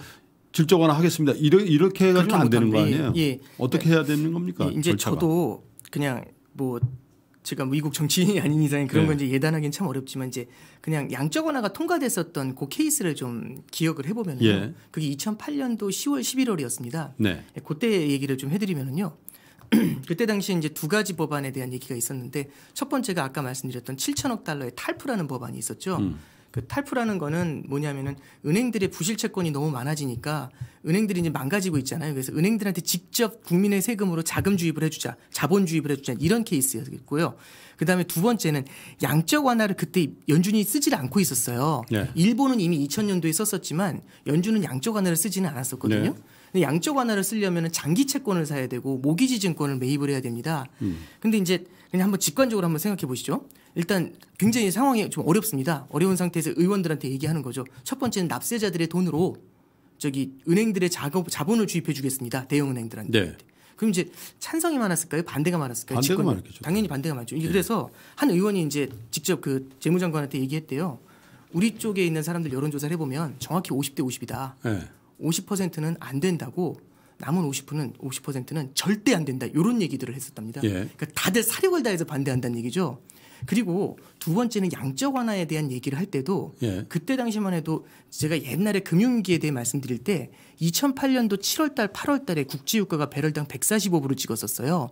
질적 하나 하겠습니다. 이러, 이렇게 해가지고 안 되는 거 아니에요? 예, 예. 어떻게 해야 되는 겁니까? 예, 이제 절차가. 저도 그냥 뭐 제가 미국 정치인이 아닌 이상에 그런 네. 건 이제 예단하기는 참 어렵지만 이제 그냥 양적 완화가 통과됐었던 그 케이스를 좀 기억을 해보면 예. 그게 2008년도 10월 11월이었습니다. 네. 예, 그때 얘기를 좀 해드리면은요. 그때 당시에 이제 두 가지 법안에 대한 얘기가 있었는데 첫 번째가 아까 말씀드렸던 7천억 달러의 탈프라는 법안이 있었죠. 음. 그 탈프라는 거는 뭐냐면은 은행들의 부실 채권이 너무 많아지니까 은행들이 이제 망가지고 있잖아요. 그래서 은행들한테 직접 국민의 세금으로 자금 주입을 해주자, 자본 주입을 해주자 이런 케이스였고요. 그 다음에 두 번째는 양적 완화를 그때 연준이 쓰지를 않고 있었어요. 네. 일본은 이미 2000년도에 썼었지만 연준은 양적 완화를 쓰지는 않았었거든요. 네. 근데 양적 완화를 쓰려면 장기 채권을 사야 되고 모기지 증권을 매입을 해야 됩니다. 음. 근데 이제 그냥 한번 직관적으로 한번 생각해 보시죠. 일단 굉장히 상황이 좀 어렵습니다. 어려운 상태에서 의원들한테 얘기하는 거죠. 첫 번째는 납세자들의 돈으로 저기 은행들의 작업 자본을 주입해 주겠습니다. 대형 은행들한테. 네. 그럼 이제 찬성이 많았을까요? 반대가 많았을까요? 반대가 집권, 많았겠죠. 당연히 반대가 많죠. 네. 그래서 한 의원이 이제 직접 그 재무장관한테 얘기했대요. 우리 쪽에 있는 사람들 여론조사를 해보면 정확히 50대 50이다. 네. 50%는 안 된다고 남은 50%는 50%는 절대 안 된다. 이런 얘기들을 했었답니다. 예. 그러니까 다들 사력을 다해서 반대한다는 얘기죠. 그리고 두 번째는 양적 완화에 대한 얘기를 할 때도 예. 그때 당시만 해도 제가 옛날에 금융위기에 대해 말씀드릴 때 2008년도 7월달 8월달에 국제유가가 배럴당 145불을 찍었었어요.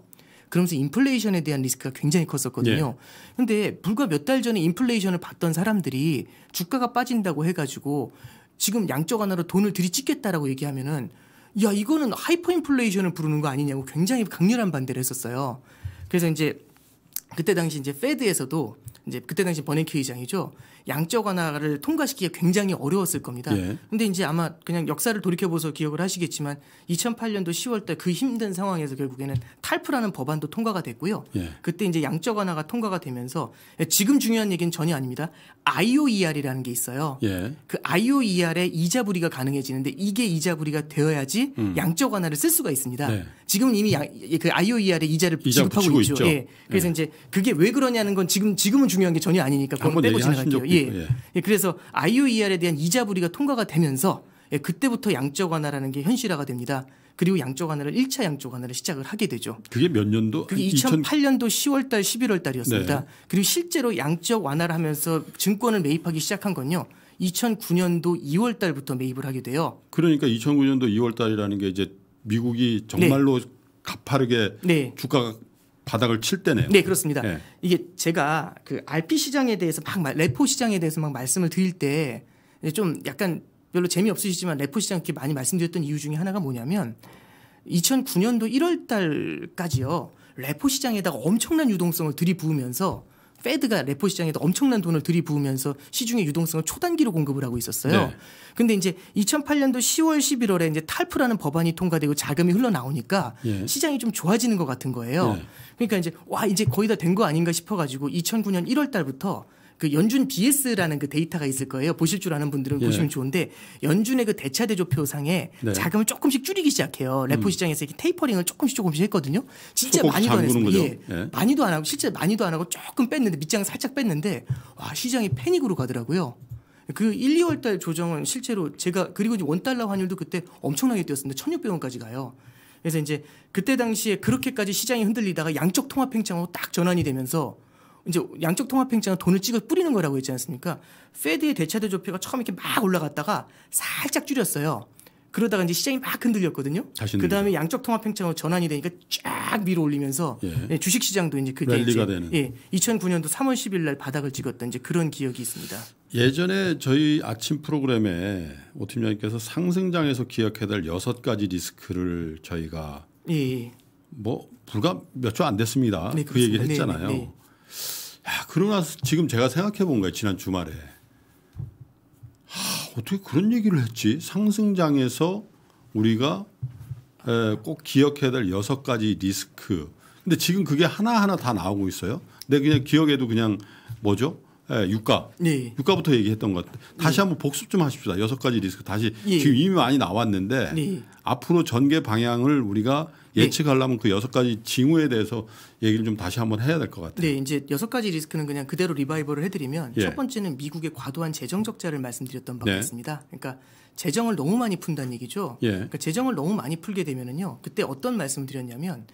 그러면서 인플레이션에 대한 리스크가 굉장히 컸었거든요. 그런데 예. 불과 몇 달 전에 인플레이션을 봤던 사람들이 주가가 빠진다고 해가지고 지금 양적 완화로 돈을 들이찍겠다라고 얘기하면은 야 이거는 하이퍼 인플레이션을 부르는 거 아니냐고 굉장히 강렬한 반대를 했었어요. 그래서 이제 그때 당시 이제 페드에서도 이제 그때 당시 버냉키 의장이죠. 양적 완화를 통과시키기 굉장히 어려웠을 겁니다. 예. 근데 이제 아마 그냥 역사를 돌이켜보서 기억을 하시겠지만 2008년도 10월 달그 힘든 상황에서 결국에는 탈프라는 법안도 통과가 됐고요. 예. 그때 이제 양적 완화가 통과가 되면서 지금 중요한 얘기는 전혀 아닙니다. IOER이라는 게 있어요. 예. 그 IOER의 이자부리가 가능해지는데 이게 이자부리가 되어야지 음. 양적 완화를 쓸 수가 있습니다. 네. 지금은 이미 야, 그 IOER의 이자를 지급하고 있죠. 있죠. 예. 그래서 예. 이제 그게 왜 그러냐는 건 지금 지금은 중요한 게 전혀 아니니까 그건 빼고 지나갈게요. 있 예. 예. 예. 그래서 IOER에 대한 이자 부리가 통과가 되면서 예, 그때부터 양적 완화라는 게 현실화가 됩니다. 그리고 양적 완화를 1차 양적 완화를 시작을 하게 되죠. 그게 몇 년도? 그게 2008년도 10월 달 11월 달이었습니다. 네. 그리고 실제로 양적 완화를 하면서 증권을 매입하기 시작한 건요. 2009년도 2월 달부터 매입을 하게 돼요. 그러니까 2009년도 2월 달이라는 게 이제 미국이 네. 정말로 네. 가파르게 네. 주가가 바닥을 칠 때네요. 네, 그렇습니다. 네. 이게 제가 그 RP 시장에 대해서 막 레포 시장에 대해서 막 말씀을 드릴 때 좀 약간 별로 재미없으시지만 레포 시장 이렇게 많이 말씀드렸던 이유 중에 하나가 뭐냐면 2009년도 1월 달까지요. 레포 시장에다가 엄청난 유동성을 들이부으면서 페드가 레포 시장에도 엄청난 돈을 들이부으면서 시중의 유동성을 초단기로 공급을 하고 있었어요. 네. 근데 이제 2008년도 10월 11월에 이제 탈프라는 법안이 통과되고 자금이 흘러나오니까 네. 시장이 좀 좋아지는 것 같은 거예요. 네. 그러니까 이제 와 이제 거의 다 된 거 아닌가 싶어 가지고 2009년 1월 달부터 그 연준 BS라는 그 데이터가 있을 거예요. 보실 줄 아는 분들은 예. 보시면 좋은데 연준의 그 대차 대조표상에 네. 자금을 조금씩 줄이기 시작해요. 레포 음. 시장에서 이렇게 테이퍼링을 조금씩 조금씩 했거든요. 진짜 많이도 안 했어요. 예. 예. 많이도 안 하고 실제 많이도 안 하고 조금 뺐는데 밑장을 살짝 뺐는데 와 시장이 패닉으로 가더라고요. 그 1, 2월 달 조정은 실제로 제가 그리고 원달러 환율도 그때 엄청나게 뛰었습니다. 1,600원까지 가요. 그래서 이제 그때 당시에 그렇게까지 시장이 흔들리다가 양적 통합 팽창으로 딱 전환이 되면서 이제 양적 통합 행정은 돈을 찍어 뿌리는 거라고 했지 않습니까? 페드의 대차대 조표가 처음 이렇게 막 올라갔다가 살짝 줄였어요. 그러다가 이제 시장이 막 흔들렸거든요. 그 다음에 양적 통합 행정으로 전환이 되니까 쫙 밀어 올리면서 예. 예 주식 시장도 이제 그게 이제 되는. 예, 2009년도 3월 10일 날 바닥을 찍었던 이제 그런 기억이 있습니다. 예전에 저희 아침 프로그램에 오 팀장님께서 상승장에서 기억해야 될 여섯 가지 리스크를 저희가 예. 예. 뭐 불과 몇 주 안 됐습니다. 네, 그 얘기를 네, 했잖아요. 네, 네. 야, 아, 그러고 지금 제가 생각해 본 거예요. 지난 주말에. 하, 어떻게 그런 얘기를 했지? 상승장에서 우리가 에, 꼭 기억해야 될 여섯 가지 리스크. 근데 지금 그게 하나하나 다 나오고 있어요. 근데 그냥 기억에도 그냥 뭐죠? 예, 유가. 예. 유가부터 얘기했던 것. 다시 한번 복습 좀 하십시다. 여섯 가지 리스크 다시 예. 지금 이미 많이 나왔는데 예. 앞으로 전개 방향을 우리가 예. 예측하려면 그 여섯 가지 징후에 대해서 얘기를 좀 다시 한번 해야 될 것 같아요. 네, 이제 여섯 가지 리스크는 그냥 그대로 리바이벌을 해드리면 첫 번째는 미국의 과도한 재정 적자를 말씀드렸던 바가 네. 있습니다. 그러니까 재정을 너무 많이 푼다는 얘기죠. 그러니까 재정을 너무 많이 풀게 되면은요, 그때 어떤 말씀을 드렸냐면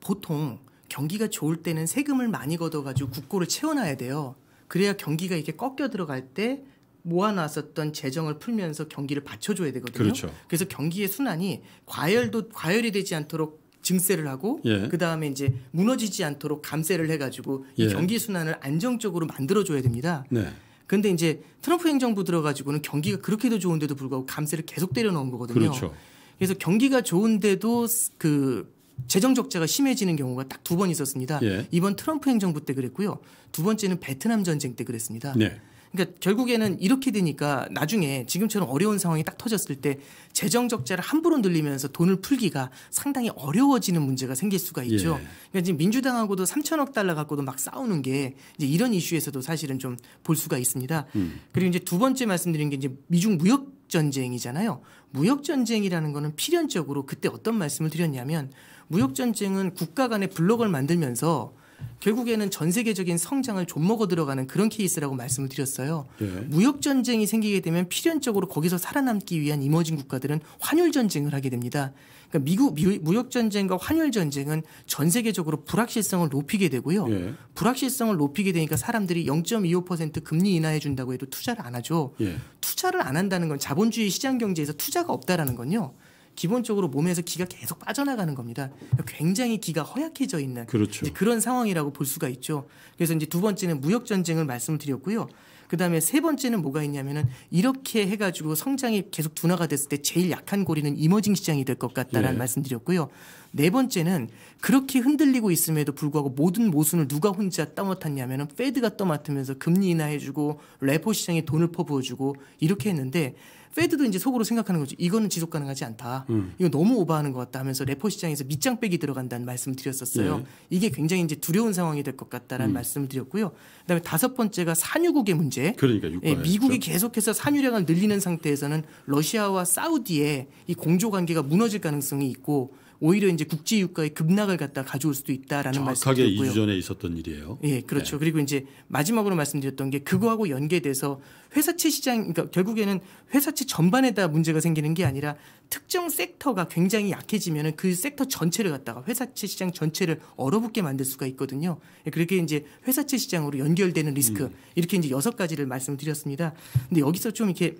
보통 경기가 좋을 때는 세금을 많이 걷어가지고 국고를 채워놔야 돼요. 그래야 경기가 이렇게 꺾여 들어갈 때 모아놨었던 재정을 풀면서 경기를 받쳐줘야 되거든요. 그렇죠. 그래서 경기의 순환이 과열도 과열이 되지 않도록 증세를 하고 예. 그 다음에 이제 무너지지 않도록 감세를 해가지고 예. 이 경기 순환을 안정적으로 만들어줘야 됩니다. 네. 런데 이제 트럼프 행정부 들어가지고는 경기가 그렇게도 좋은데도 불구하고 감세를 계속 때려 넣은 거거든요. 그렇죠. 그래서 경기가 좋은데도 그 재정 적자가 심해지는 경우가 딱 두 번 있었습니다. 예. 이번 트럼프 행정부 때 그랬고요. 두 번째는 베트남 전쟁 때 그랬습니다. 예. 그러니까 결국에는 이렇게 되니까 나중에 지금처럼 어려운 상황이 딱 터졌을 때 재정 적자를 함부로 늘리면서 돈을 풀기가 상당히 어려워지는 문제가 생길 수가 예. 있죠. 예. 그러니까 지금 민주당하고도 3천억 달러 갖고도 막 싸우는 게 이제 이런 이슈에서도 사실은 좀 볼 수가 있습니다. 음. 그리고 이제 두 번째 말씀드린 게 이제 미중 무역 전쟁이잖아요. 무역 전쟁이라는 거는 필연적으로 그때 어떤 말씀을 드렸냐면 무역 전쟁은 국가 간의 블록을 만들면서 결국에는 전 세계적인 성장을 좀먹어 들어가는 그런 케이스라고 말씀을 드렸어요. 예. 무역 전쟁이 생기게 되면 필연적으로 거기서 살아남기 위한 이머징 국가들은 환율 전쟁을 하게 됩니다. 그러니까 미국 무역 전쟁과 환율 전쟁은 전 세계적으로 불확실성을 높이게 되고요. 예. 불확실성을 높이게 되니까 사람들이 0.25% 금리 인하해 준다고 해도 투자를 안 하죠. 예. 투자를 안 한다는 건 자본주의 시장 경제에서 투자가 없다라는 건요. 기본적으로 몸에서 기가 계속 빠져나가는 겁니다. 굉장히 기가 허약해져 있는 그렇죠. 그런 상황이라고 볼 수가 있죠. 그래서 이제 두 번째는 무역 전쟁을 말씀드렸고요. 그다음에 세 번째는 뭐가 있냐면은 이렇게 해가지고 성장이 계속 둔화가 됐을 때 제일 약한 고리는 이머징 시장이 될 것 같다라는 예. 말씀드렸고요. 네 번째는 그렇게 흔들리고 있음에도 불구하고 모든 모순을 누가 혼자 떠맡았냐면은 페드가 떠맡으면서 금리 인하해주고 레포 시장에 돈을 퍼부어주고 이렇게 했는데 페드도 이제 속으로 생각하는 거죠. 이거는 지속 가능하지 않다. 음. 이거 너무 오버하는 것 같다 하면서 레포 시장에서 밑장 빼기 들어간다는 말씀을 드렸었어요. 예. 이게 굉장히 이제 두려운 상황이 될 것 같다라는 음. 말씀을 드렸고요. 그다음에 다섯 번째가 산유국의 문제. 그러니까 예, 미국이 그렇죠? 계속해서 산유량을 늘리는 상태에서는 러시아와 사우디의 이 공조 관계가 무너질 가능성이 있고 오히려 이제 국제 유가의 급락을 갖다 가져올 수도 있다라는 말씀이고요. 정확하게 2주 전에 있었던 일이에요. 예, 그렇죠. 네. 그리고 이제 마지막으로 말씀드렸던 게 그거하고 연계돼서 회사채 시장 그러니까 결국에는 회사채 전반에다 문제가 생기는 게 아니라 특정 섹터가 굉장히 약해지면은 그 섹터 전체를 갖다가 회사채 시장 전체를 얼어붙게 만들 수가 있거든요. 예, 그렇게 이제 회사채 시장으로 연결되는 리스크 음. 이렇게 이제 여섯 가지를 말씀드렸습니다. 근데 여기서 좀 이렇게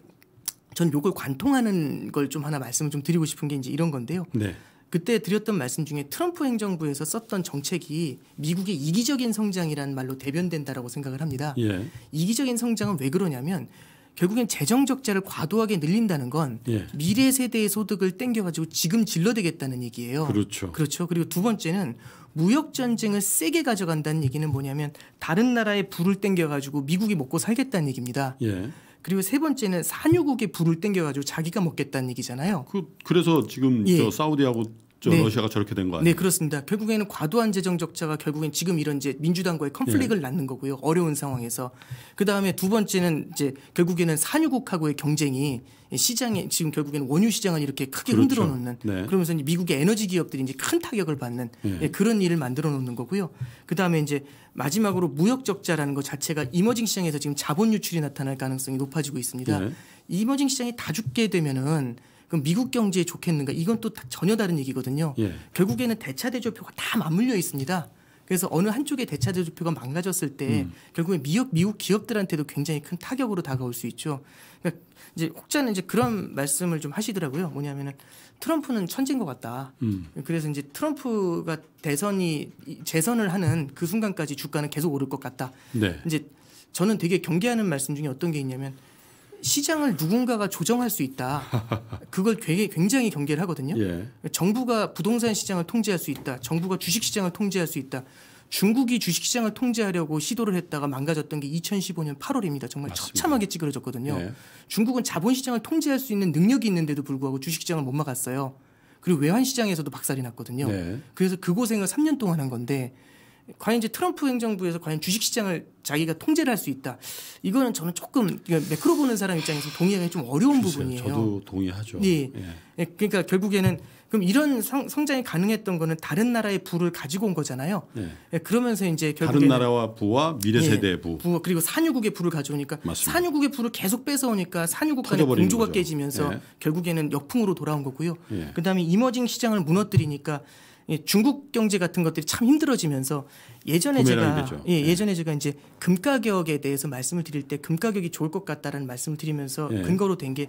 전 요걸 관통하는 걸 좀 하나 말씀을 좀 드리고 싶은 게 이제 이런 건데요. 네. 그때 드렸던 말씀 중에 트럼프 행정부에서 썼던 정책이 미국의 이기적인 성장이란 말로 대변된다라고 생각을 합니다. 예. 이기적인 성장은 왜 그러냐면 결국엔 재정 적자를 과도하게 늘린다는 건 예. 미래 세대의 소득을 땡겨가지고 지금 질러대겠다는 얘기예요. 그렇죠. 그렇죠. 그리고 두 번째는 무역 전쟁을 세게 가져간다는 얘기는 뭐냐면 다른 나라의 불을 땡겨가지고 미국이 먹고 살겠다는 얘기입니다. 예. 그리고 세 번째는 산유국의 불을 땡겨가지고 자기가 먹겠다는 얘기잖아요. 그, 래서 지금 예. 저 사우디하고 저 네. 러시아가 저렇게 된거 네, 아니에요? 네, 그렇습니다. 결국에는 과도한 재정 적자가 결국엔 지금 이런 이제 민주당과의 컨플릭을 네. 낳는 거고요. 어려운 상황에서. 그다음에 두 번째는 이제 결국에는 산유국하고의 경쟁이 시장에 지금 결국에는 원유 시장을 이렇게 크게 그렇죠. 흔들어 놓는 네. 그러면서 이제 미국의 에너지 기업들이 이제 큰 타격을 받는 네. 예, 그런 일을 만들어 놓는 거고요. 그다음에 이제 마지막으로 무역 적자라는 것 자체가 이머징 시장에서 지금 자본 유출이 나타날 가능성이 높아지고 있습니다. 네. 이머징 시장이 다 죽게 되면은 그럼 미국 경제에 좋겠는가? 이건 또 전혀 다른 얘기거든요. 예. 결국에는 대차대조표가 다 맞물려 있습니다. 그래서 어느 한쪽의 대차대조표가 망가졌을 때 음. 결국에 미역, 미국 기업들한테도 굉장히 큰 타격으로 다가올 수 있죠. 그러니까 이제 혹자는 이제 그런 말씀을 좀 하시더라고요. 뭐냐면은 트럼프는 천재인 것 같다. 음. 그래서 이제 트럼프가 대선이 재선을 하는 그 순간까지 주가는 계속 오를 것 같다. 네. 이제 저는 되게 경계하는 말씀 중에 어떤 게 있냐면 시장을 누군가가 조정할 수 있다. 그걸 되게 굉장히 경계를 하거든요. 예. 정부가 부동산 시장을 통제할 수 있다. 정부가 주식 시장을 통제할 수 있다. 중국이 주식 시장을 통제하려고 시도를 했다가 망가졌던 게 2015년 8월입니다. 정말 맞습니다. 처참하게 찌그러졌거든요. 예. 중국은 자본 시장을 통제할 수 있는 능력이 있는데도 불구하고 주식 시장을 못 막았어요. 그리고 외환 시장에서도 박살이 났거든요. 예. 그래서 그 고생을 3년 동안 한 건데 과연 이제 트럼프 행정부에서 과연 주식시장을 자기가 통제를 할 수 있다. 이거는 저는 조금 매크로 보는 사람 입장에서 동의하기 좀 어려운 글쎄요, 부분이에요. 저도 동의하죠. 예. 예. 예 그러니까 결국에는 그럼 이런 성, 장이 가능했던 거는 다른 나라의 부를 가지고 온 거잖아요. 네. 예. 그러면서 이제 결국 다른 나라와 부와 미래 예, 세대의 부. 부 그리고 산유국의 부를 가져오니까 맞습니다. 산유국의 부를 계속 뺏어오니까 산유국 간의 공조가 거죠. 깨지면서 예. 결국에는 역풍으로 돌아온 거고요. 그다음에 이머징 시장을 무너뜨리니까 중국 경제 같은 것들이 참 힘들어지면서 예전에 제가 예, 네. 예전에 네. 제가 이제 금 가격에 대해서 말씀을 드릴 때 금 가격이 좋을 것 같다라는 말씀을 드리면서 네. 근거로 된게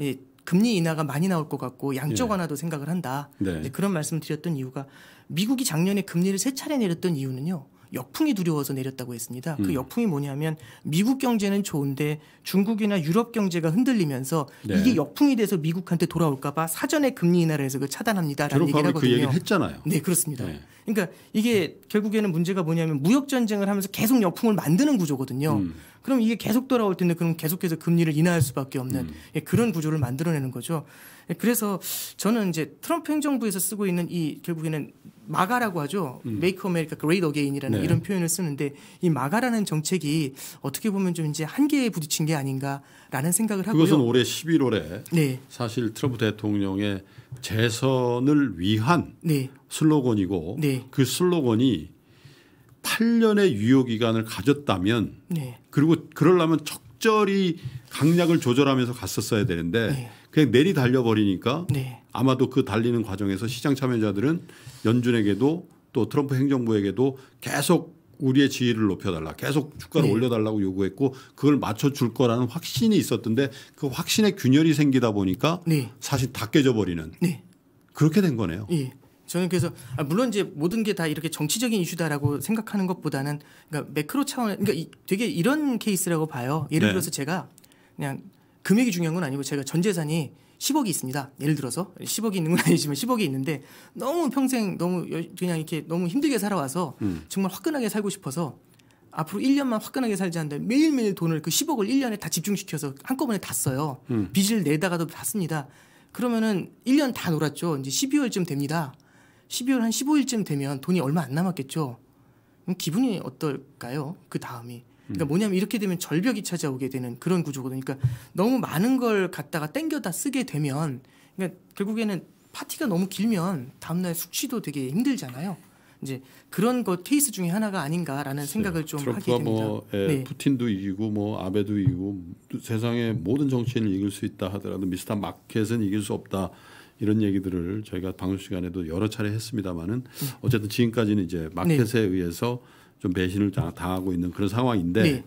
예, 금리 인하가 많이 나올 것 같고 양적 예. 완화도 네. 생각을 한다. 네. 그런 말씀을 드렸던 이유가 미국이 작년에 금리를 세 차례 내렸던 이유는요. 역풍이 두려워서 내렸다고 했습니다. 그 음. 역풍이 뭐냐면 미국 경제는 좋은데 중국이나 유럽 경제가 흔들리면서 네. 이게 역풍이 돼서 미국한테 돌아올까봐 사전에 금리 인하를 해서 그 차단합니다라는 얘기를 하거든요. 그 얘기를 했잖아요. 네, 그렇습니다. 네. 그러니까 이게 결국에는 문제가 뭐냐면 무역 전쟁을 하면서 계속 역풍을 만드는 구조거든요. 음. 그럼 이게 계속 돌아올 텐데 그럼 계속해서 금리를 인하할 수밖에 없는 음. 예, 그런 구조를 만들어내는 거죠. 예, 그래서 저는 이제 트럼프 행정부에서 쓰고 있는 이 결국에는 마가라고 하죠. 음. Make America Great Again이라는 네. 이런 표현을 쓰는데 이 마가라는 정책이 어떻게 보면 좀 이제 한계에 부딪힌 게 아닌가라는 생각을 하고요. 그것은 올해 11월에 네. 사실 트럼프 대통령의 재선을 위한 네. 슬로건이고 네. 그 슬로건이 8년의 유효 기간을 가졌다면 네. 그리고 그러려면 적절히 강약을 조절하면서 갔었어야 되는데 네. 그냥 내리 달려버리니까 네. 아마도 그 달리는 과정에서 시장 참여자들은 연준에게도 또 트럼프 행정부에게도 계속 우리의 지위를 높여달라 계속 주가를 네. 올려달라고 요구했고 그걸 맞춰줄 거라는 확신이 있었던데 그 확신의 균열이 생기다 보니까 네. 사실 다 깨져버리는 네. 그렇게 된 거네요. 예. 저는 그래서 아, 물론 이제 모든 게 다 이렇게 정치적인 이슈다라고 생각하는 것보다는 그러니까 매크로 차원 그러니까 이, 되게 이런 케이스라고 봐요. 예를 네. 들어서 제가 그냥 금액이 중요한 건 아니고 제가 전 재산이 10억이 있습니다. 예를 들어서 10억이 있는 건 아니지만 10억이 있는데 너무 평생 너무 그냥 이렇게 너무 힘들게 살아와서 음. 정말 화끈하게 살고 싶어서 앞으로 1년만 화끈하게 살지 않는데 매일매일 돈을 그 10억을 1년에 다 집중시켜서 한꺼번에 다 써요. 음. 빚을 내다가도 다 씁니다. 그러면은 1년 다 놀았죠. 이제 12월쯤 됩니다. 12월 한 15일쯤 되면 돈이 얼마 안 남았겠죠. 기분이 어떨까요? 그 다음이. 그러니까 뭐냐면 이렇게 되면 절벽이 찾아오게 되는 그런 구조거든요. 그러니까 너무 많은 걸 갖다가 땡겨다 쓰게 되면 그러니까 결국에는 파티가 너무 길면 다음날 숙취도 되게 힘들잖아요. 이제 그런 것 케이스 중에 하나가 아닌가라는 그렇죠. 생각을 좀 하게 됩니다. 뭐, 예, 네. 푸틴도 이기고 뭐 아베도 이기고 뭐, 세상의 모든 정치인을 이길 수 있다 하더라도 미스터 마켓은 이길 수 없다. 이런 얘기들을 저희가 방송 시간에도 여러 차례 했습니다마는 음. 어쨌든 지금까지는 이제 마켓에 네. 의해서 좀 배신을 당하고 있는 그런 상황인데 네.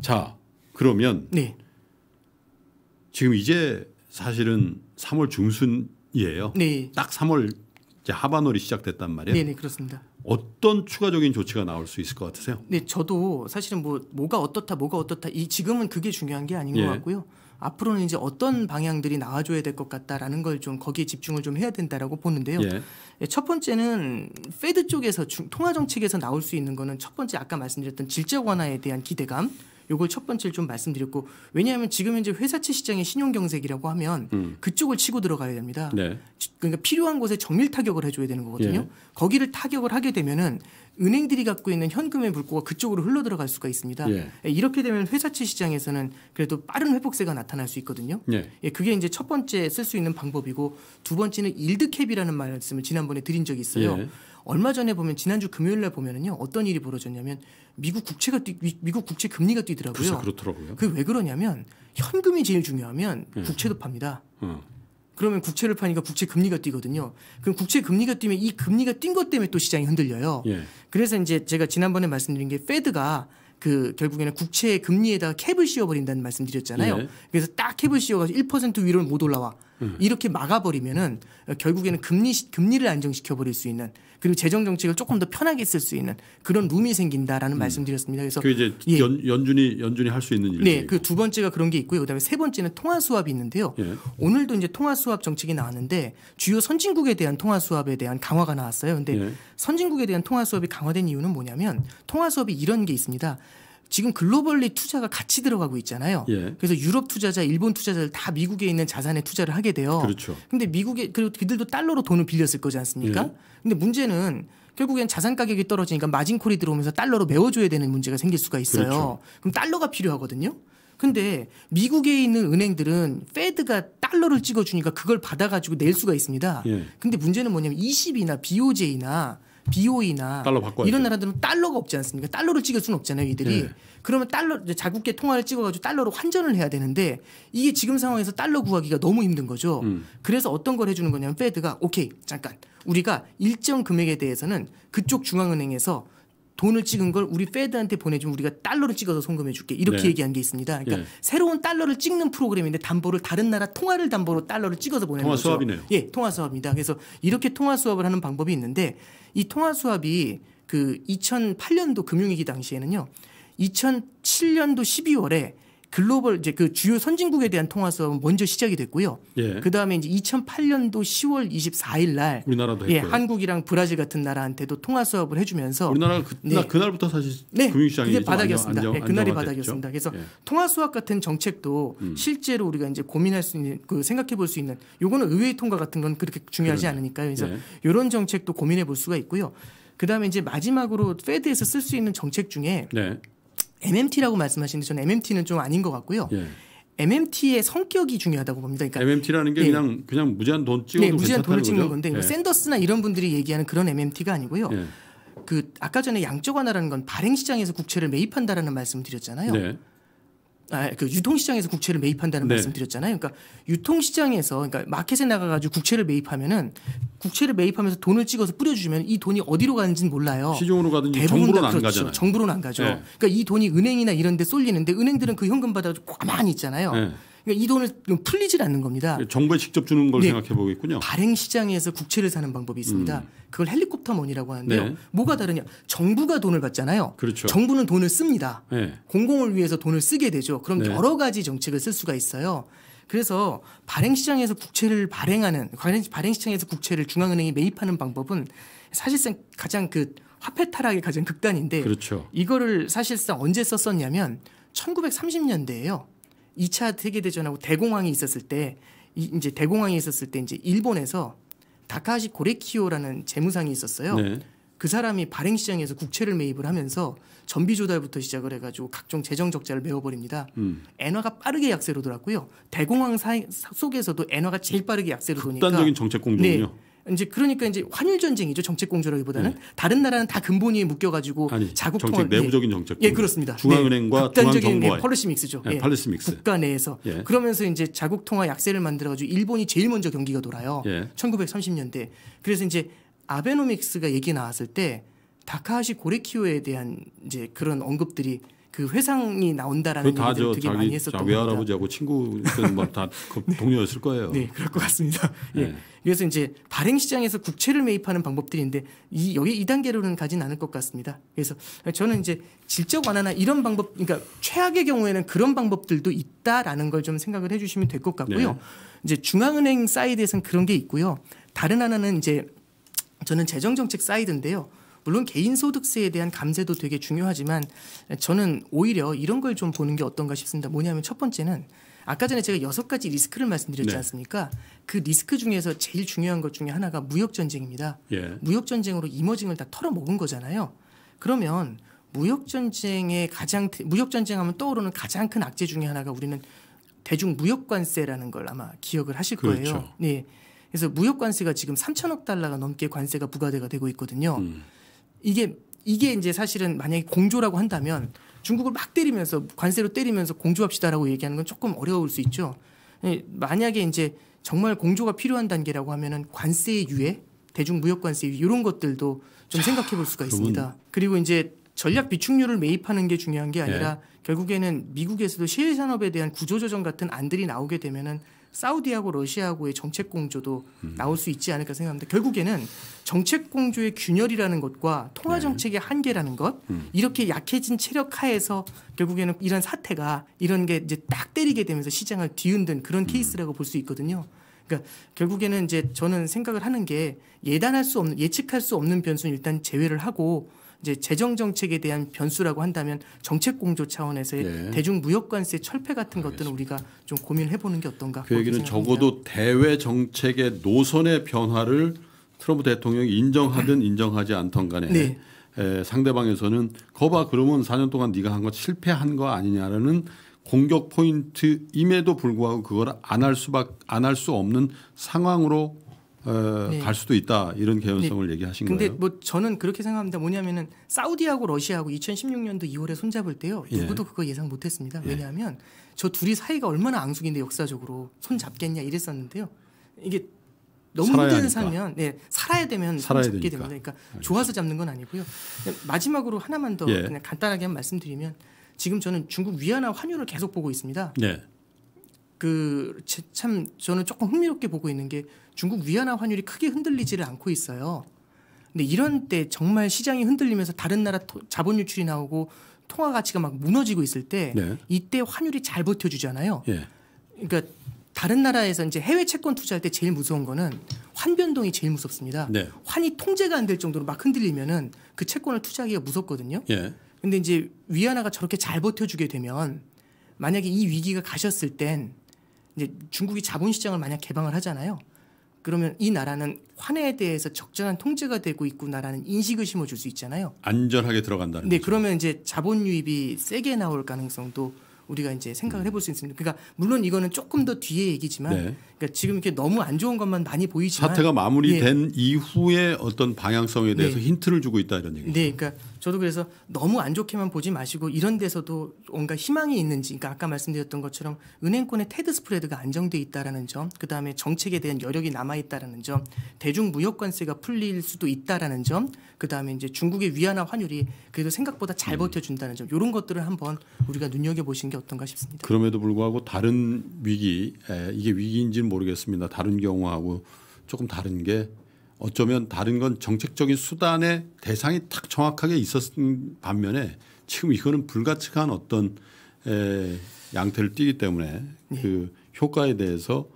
자 그러면 네. 지금 이제 사실은 3월 중순이에요. 네. 딱 3월 이제 하반월이 시작됐단 말이에요. 네, 네 그렇습니다. 어떤 추가적인 조치가 나올 수 있을 것 같으세요? 네, 저도 사실은 뭐 뭐가 어떻다, 뭐가 어떻다 이 지금은 그게 중요한 게 아닌 예. 것 같고요. 앞으로는 이제 어떤 방향들이 나와줘야 될 것 같다라는 걸 좀 거기에 집중을 좀 해야 된다라고 보는데요. 예. 예 첫 번째는 페드 쪽에서 통화 정책에서 나올 수 있는 거는 첫 번째 아까 말씀드렸던 질적 완화에 대한 기대감. 요걸 첫 번째를 좀 말씀드렸고 왜냐하면 지금 현재 회사채 시장의 신용 경색이라고 하면 음. 그쪽을 치고 들어가야 됩니다. 네. 그러니까 필요한 곳에 정밀 타격을 해줘야 되는 거거든요. 예. 거기를 타격을 하게 되면은 은행들이 갖고 있는 현금의 물꼬가 그쪽으로 흘러 들어갈 수가 있습니다. 예. 예 이렇게 되면 회사채 시장에서는 그래도 빠른 회복세가 나타날 수 있거든요. 예. 예 그게 이제 첫 번째 쓸 수 있는 방법이고 두 번째는 일드캡이라는 말씀을 지난번에 드린 적이 있어요. 예. 얼마 전에 보면 지난주 금요일 날 보면은요 어떤 일이 벌어졌냐면 미국 국채가 뛰, 미국 국채 금리가 뛰더라고요. 그렇더라고요. 그게 왜 그러냐면 현금이 제일 중요하면 예. 국채도 팝니다. 음. 그러면 국채를 파니까 국채 금리가 뛰거든요. 그럼 국채 금리가 뛰면 이 금리가 뛴 것 때문에 또 시장이 흔들려요. 예. 그래서 이제 제가 지난번에 말씀드린 게 페드가 그 결국에는 국채 금리에다가 캡을 씌워버린다는 말씀드렸잖아요. 예. 그래서 딱 캡을 씌워가지고 1% 위로는 못 올라와. 음. 이렇게 막아버리면은 결국에는 금리 금리를 안정시켜 버릴 수 있는 그리고 재정 정책을 조금 더 편하게 쓸 수 있는 그런 룸이 생긴다라는 음. 말씀드렸습니다. 그래서 그 이제 예. 연, 준이 연준이 할 수 있는 일. 네, 그 두 번째가 그런 게 있고요. 그다음에 세 번째는 통화 수합이 있는데요. 예. 오늘도 이제 통화 수합 정책이 나왔는데 주요 선진국에 대한 통화 수합에 대한 강화가 나왔어요. 근데 예. 선진국에 대한 통화 수합이 강화된 이유는 뭐냐면 통화 수합이 이런 게 있습니다. 지금 글로벌리 투자가 같이 들어가고 있잖아요. 예. 그래서 유럽 투자자, 일본 투자자들 다 미국에 있는 자산에 투자를 하게 돼요. 그렇죠. 근데 미국에 그리고 그들도 달러로 돈을 빌렸을 거지 않습니까? 예. 근데 문제는 결국엔 자산 가격이 떨어지니까 마진콜이 들어오면서 달러로 메워줘야 되는 문제가 생길 수가 있어요. 그렇죠. 그럼 달러가 필요하거든요. 근데 미국에 있는 은행들은 페드가 달러를 찍어주니까 그걸 받아가지고 낼 수가 있습니다. 예. 근데 문제는 뭐냐면 20이나 BOJ나 비오이나 달러 이런 나라들은 달러가 없지 않습니까? 달러를 찍을 수는 없잖아요, 이들이. 네. 그러면 달러 자국계 통화를 찍어가지고 달러로 환전을 해야 되는데 이게 지금 상황에서 달러 구하기가 너무 힘든 거죠. 음. 그래서 어떤 걸 해주는 거냐면 페드가 오케이 잠깐 우리가 일정 금액에 대해서는 그쪽 중앙은행에서 돈을 찍은 걸 우리 페드한테 보내주면 우리가 달러를 찍어서 송금해 줄게 이렇게 네. 얘기한 게 있습니다. 그러니까 네. 새로운 달러를 찍는 프로그램인데 담보를 다른 나라 통화를 담보로 달러를 찍어서 보내는 통화 거죠. 통화 수합이네요. 예, 통화 수합입니다. 그래서 이렇게 통화 수합을 하는 방법이 있는데 이 통화 수합이 그 2008년도 금융위기 당시에는요. 2007년도 12월에 글로벌 이제 그 주요 선진국에 대한 통화 수업은 먼저 시작이 됐고요. 예. 그 다음에 이제 2008년도 10월 24일 날 우리나라도 예, 한국이랑 브라질 같은 나라한테도 통화 수업을 해주면서 우리나라가 그, 네. 그날부터 사실 네. 금융시장이 그게 바닥이었습니다. 안정, 네, 그날이 바닥이었습니다. 그래서 예. 통화 수업 같은 정책도 음. 실제로 우리가 이제 고민할 수 있는 그 생각해 볼 수 있는 요거는 의회 통과 같은 건 그렇게 중요하지 그러네. 않으니까요. 그래서 예. 이런 정책도 고민해 볼 수가 있고요. 그 다음에 이제 마지막으로 페드에서 쓸 수 있는 정책 중에 네. MMT라고 말씀하시는데 저는 MMT는 좀 아닌 것 같고요. 예. MMT의 성격이 중요하다고 봅니다. 그러니까 MMT라는 게 네. 그냥 그냥 무제한 돈 찍어도 네, 무제한 돈을 찍는 건데 예. 샌더스나 이런 분들이 얘기하는 그런 MMT가 아니고요. 예. 그 아까 전에 양적 완화라는 건 발행 시장에서 국채를 매입한다라는 말씀을 드렸잖아요. 네. 아, 그 유통시장에서 국채를 매입한다는 네. 말씀드렸잖아요. 그러니까 유통시장에서 그러니까 마켓에 나가가지고 국채를 매입하면은 국채를 매입하면서 돈을 찍어서 뿌려주면 이 돈이 어디로 가는지는 몰라요. 시중으로 가든지 정부로 안 그렇죠. 가잖아요. 정부로는 안 가죠. 네. 그러니까 이 돈이 은행이나 이런데 쏠리는데 은행들은 그 현금 받아가지고 가만히 있잖아요. 네. 그러니까 이 돈을 풀리질 않는 겁니다. 네, 정부에 직접 주는 걸 네. 생각해 보겠군요. 발행 시장에서 국채를 사는 방법이 있습니다. 음. 그걸 헬리콥터 머니라고 하는데요. 네. 뭐가 다르냐? 정부가 돈을 받잖아요. 그렇죠. 정부는 돈을 씁니다. 네. 공공을 위해서 돈을 쓰게 되죠. 그럼 네. 여러 가지 정책을 쓸 수가 있어요. 그래서 발행 시장에서 국채를 발행하는 발행 시장에서 국채를 중앙은행이 매입하는 방법은 사실상 가장 그 화폐 타락의 가장 극단인데 그렇죠. 이거를 사실상 언제 썼었냐면 1930년대예요. 2차 세계대전하고 대공황이 있었을 때 이, 이제 대공황이 있었을 때 이제 일본에서 다카시 고레키오라는 재무상이 있었어요. 네. 그 사람이 발행 시장에서 국채를 매입을 하면서 전비 조달부터 시작을 해가지고 각종 재정 적자를 메워버립니다. 음. 엔화가 빠르게 약세로 돌았고요. 대공황 사이, 속에서도 엔화가 제일 빠르게 약세로 도니까 극단적인 정책 공조군요. 네. 이제 그러니까 이제 환율 전쟁이죠 정책 공조라기보다는 네. 다른 나라는 다 근본이 묶여가지고 아니, 자국 정책, 통합, 내부적인 예. 정책 예, 그렇습니다 네. 중앙은행과 네, 극단적인 예, 펄리시 믹스죠 예, 폴리시 믹스 국가 내에서 예. 그러면서 이제 자국 통화 약세를 만들어가지고 일본이 제일 먼저 경기가 돌아요 1930년대 예. 그래서 이제 아베노믹스가 얘기 나왔을 때 다카하시 고레키오에 대한 이제 그런 언급들이 그 회상이 나온다라는 그 얘기를 되게 많이 했었던 겁니 외할아버지하고 친구 뭐다 그 네. 동료였을 거예요. 네, 그럴 것 같습니다. 네. 예. 그래서 이제 발행 시장에서 국채를 매입하는 방법들인데 이 여기 이 단계로는 가진 않을 것 같습니다. 그래서 저는 이제 질적 완화나 이런 방법, 그러니까 최악의 경우에는 그런 방법들도 있다라는 걸 좀 생각을 해주시면 될 것 같고요. 네. 이제 중앙은행 사이드에서는 그런 게 있고요. 다른 하나는 이제 저는 재정정책 사이드인데요. 물론 개인 소득세에 대한 감세도 되게 중요하지만 저는 오히려 이런 걸 좀 보는 게 어떤가 싶습니다. 뭐냐면 첫 번째는 아까 전에 제가 여섯 가지 리스크를 말씀드렸지 네. 않습니까? 그 리스크 중에서 제일 중요한 것 중에 하나가 무역 전쟁입니다. 예. 무역 전쟁으로 이머징을 다 털어먹은 거잖아요. 그러면 무역 전쟁의 가장 무역 전쟁하면 떠오르는 가장 큰 악재 중에 하나가 우리는 대중 무역 관세라는 걸 아마 기억을 하실 거예요. 그렇죠. 네. 그래서 무역 관세가 지금 3천억 달러가 넘게 관세가 부과돼가 되고 있거든요. 음. 이게 이게 이제 사실은 만약에 공조라고 한다면 중국을 막 때리면서 관세로 때리면서 공조합시다라고 얘기하는 건 조금 어려울 수 있죠. 예, 만약에 이제 정말 공조가 필요한 단계라고 하면은 관세의 유예, 대중무역 관세 이런 것들도 좀 생각해 볼 수가 있습니다. 그리고 이제 전략 비축률을 매입하는 게 중요한 게 아니라 네. 결국에는 미국에서도 실산업에 대한 구조조정 같은 안들이 나오게 되면은 사우디하고 러시아하고의 정책 공조도 음. 나올 수 있지 않을까 생각합니다. 결국에는 정책 공조의 균열이라는 것과 통화 네. 정책의 한계라는 것 음. 이렇게 약해진 체력 하에서 결국에는 이런 사태가 이런 게 이제 딱 때리게 되면서 시장을 뒤흔든 그런 음. 케이스라고 볼 수 있거든요. 그러니까 결국에는 이제 저는 생각을 하는 게 예단할 수 없는 예측할 수 없는 변수는 일단 제외를 하고 이제 재정 정책에 대한 변수라고 한다면 정책 공조 차원에서의 네. 예. 대중 무역관세 철폐 같은 것들은 우리가 좀 고민해 보는 게 어떤가. 그 얘기는 적어도 대외 정책의 노선의 변화를 트럼프 대통령이 인정하든 인정하지 않던 간에 네. 에, 상대방에서는 거봐 그러면 4년 동안 네가 한 거 실패한 거 아니냐라는 공격 포인트임에도 불구하고 그걸 안 할 수밖 안할 수 없는 상황으로 어, 네. 갈 수도 있다 이런 네. 개연성을 네. 얘기하신 근데 거예요. 근데 뭐 저는 그렇게 생각합니다. 뭐냐면은 사우디하고 러시아하고 2016년도 2월에 손잡을 때요 예. 누구도 예. 그거 예상 못했습니다. 예. 왜냐하면 예. 저 둘이 사이가 얼마나 앙숙인데 역사적으로 손 잡겠냐 이랬었는데요. 이게 너무 힘든 살면 네, 살아야 되면 살아야 잡게 되니까. 됩니다. 그러니까 알겠습니다. 좋아서 잡는 건 아니고요. 마지막으로 하나만 더 예. 그냥 간단하게 한 말씀드리면 지금 저는 중국 위안화 환율을 계속 보고 있습니다. 네. 그참 저는 조금 흥미롭게 보고 있는 게 중국 위안화 환율이 크게 흔들리지를 않고 있어요. 근데 이런 때 정말 시장이 흔들리면서 다른 나라 토, 자본 유출이 나오고 통화 가치가 막 무너지고 있을 때 네. 이때 환율이 잘 버텨주잖아요. 예. 그러니까 다른 나라에서 이제 해외 채권 투자할 때 제일 무서운 거는 환 변동이 제일 무섭습니다. 네. 환이 통제가 안 될 정도로 막 흔들리면은 그 채권을 투자하기가 무섭거든요. 예. 근데 이제 위안화가 저렇게 잘 버텨주게 되면 만약에 이 위기가 가셨을 땐 이제 중국이 자본시장을 만약 개방을 하잖아요. 그러면 이 나라는 환해에 대해서 적절한 통제가 되고 있구나라는 인식을 심어줄 수 있잖아요. 안전하게 들어간다는. 네, 거죠. 그러면 이제 자본 유입이 세게 나올 가능성도 우리가 이제 생각을 음. 해볼 수 있습니다. 그러니까 물론 이거는 조금 더뒤에 얘기지만, 네. 그러니까 지금 이렇게 너무 안 좋은 것만 많이 보이지만 사태가 마무리된 네. 예. 이후의 어떤 방향성에 대해서 네. 힌트를 주고 있다 이런 얘기죠. 네, 그러니까 저도 그래서 너무 안 좋게만 보지 마시고 이런 데서도 뭔가 희망이 있는지, 그러니까 아까 말씀드렸던 것처럼 은행권의 테드 스프레드가 안정돼 있다라는 점, 그 다음에 정책에 대한 여력이 남아 있다라는 점, 대중 무역관세가 풀릴 수도 있다라는 점, 그 다음에 이제 중국의 위안화 환율이 그래도 생각보다 잘 음. 버텨준다는 점, 이런 것들을 한번 우리가 눈여겨 보시는 게 어떤가 싶습니다. 그럼에도 불구하고 다른 위기, 에, 이게 위기인지는 모르겠습니다. 다른 경우하고 조금 다른 게 어쩌면 다른 건 정책적인 수단의 대상이 탁 정확하게 있었던 반면에 지금 이거는 불가측한 어떤 에 양태를 띠기 때문에 그 네. 효과에 대해서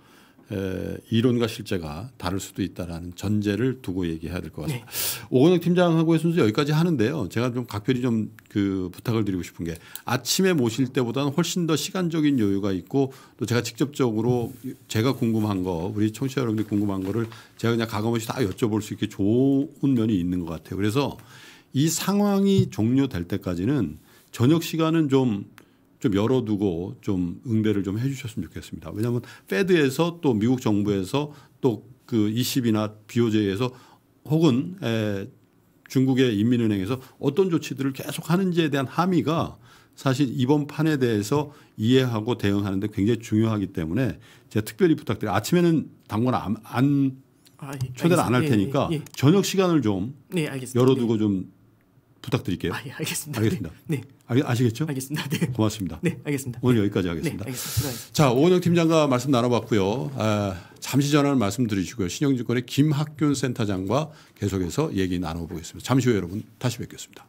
에, 이론과 실제가 다를 수도 있다라는 전제를 두고 얘기해야 될 것 같습니다. 네. 오건영 팀장하고의 순서 여기까지 하는데요. 제가 좀 각별히 좀그 부탁을 드리고 싶은 게 아침에 모실 때보다는 훨씬 더 시간적인 여유가 있고 또 제가 직접적으로 제가 궁금한 거 우리 청취자 여러분들이 궁금한 거를 제가 그냥 가감없이 다 여쭤볼 수 있게 좋은 면이 있는 것 같아요. 그래서 이 상황이 종료될 때까지는 저녁 시간은 좀좀 열어두고 좀 응대를 좀 해주셨으면 좋겠습니다. 왜냐하면 페드에서 또 미국 정부에서 또 그2 0이나 BOJ에서 혹은 에 중국의 인민은행에서 어떤 조치들을 계속 하는지에 대한 함의가 사실 이번 판에 대해서 이해하고 대응하는데 굉장히 중요하기 때문에 제가 특별히 부탁드려요. 아침에는 당분 안, 안 아, 예, 초대를 안할 테니까 예, 예, 예, 저녁 시간을 좀 네, 열어두고 네. 좀 부탁드릴게요. 아, 예, 알겠습니다. 알겠습니다. 네. 네. 아, 아시겠죠? 알겠습니다. 네. 고맙습니다. 네, 알겠습니다. 오늘 여기까지 하겠습니다. 네, 알겠습니다. 자, 오은영 팀장과 말씀 나눠봤고요. 아, 잠시 전화를 말씀드리시고요. 신영증권의 김학균 센터장과 계속해서 얘기 나눠보겠습니다. 잠시 후에 여러분 다시 뵙겠습니다.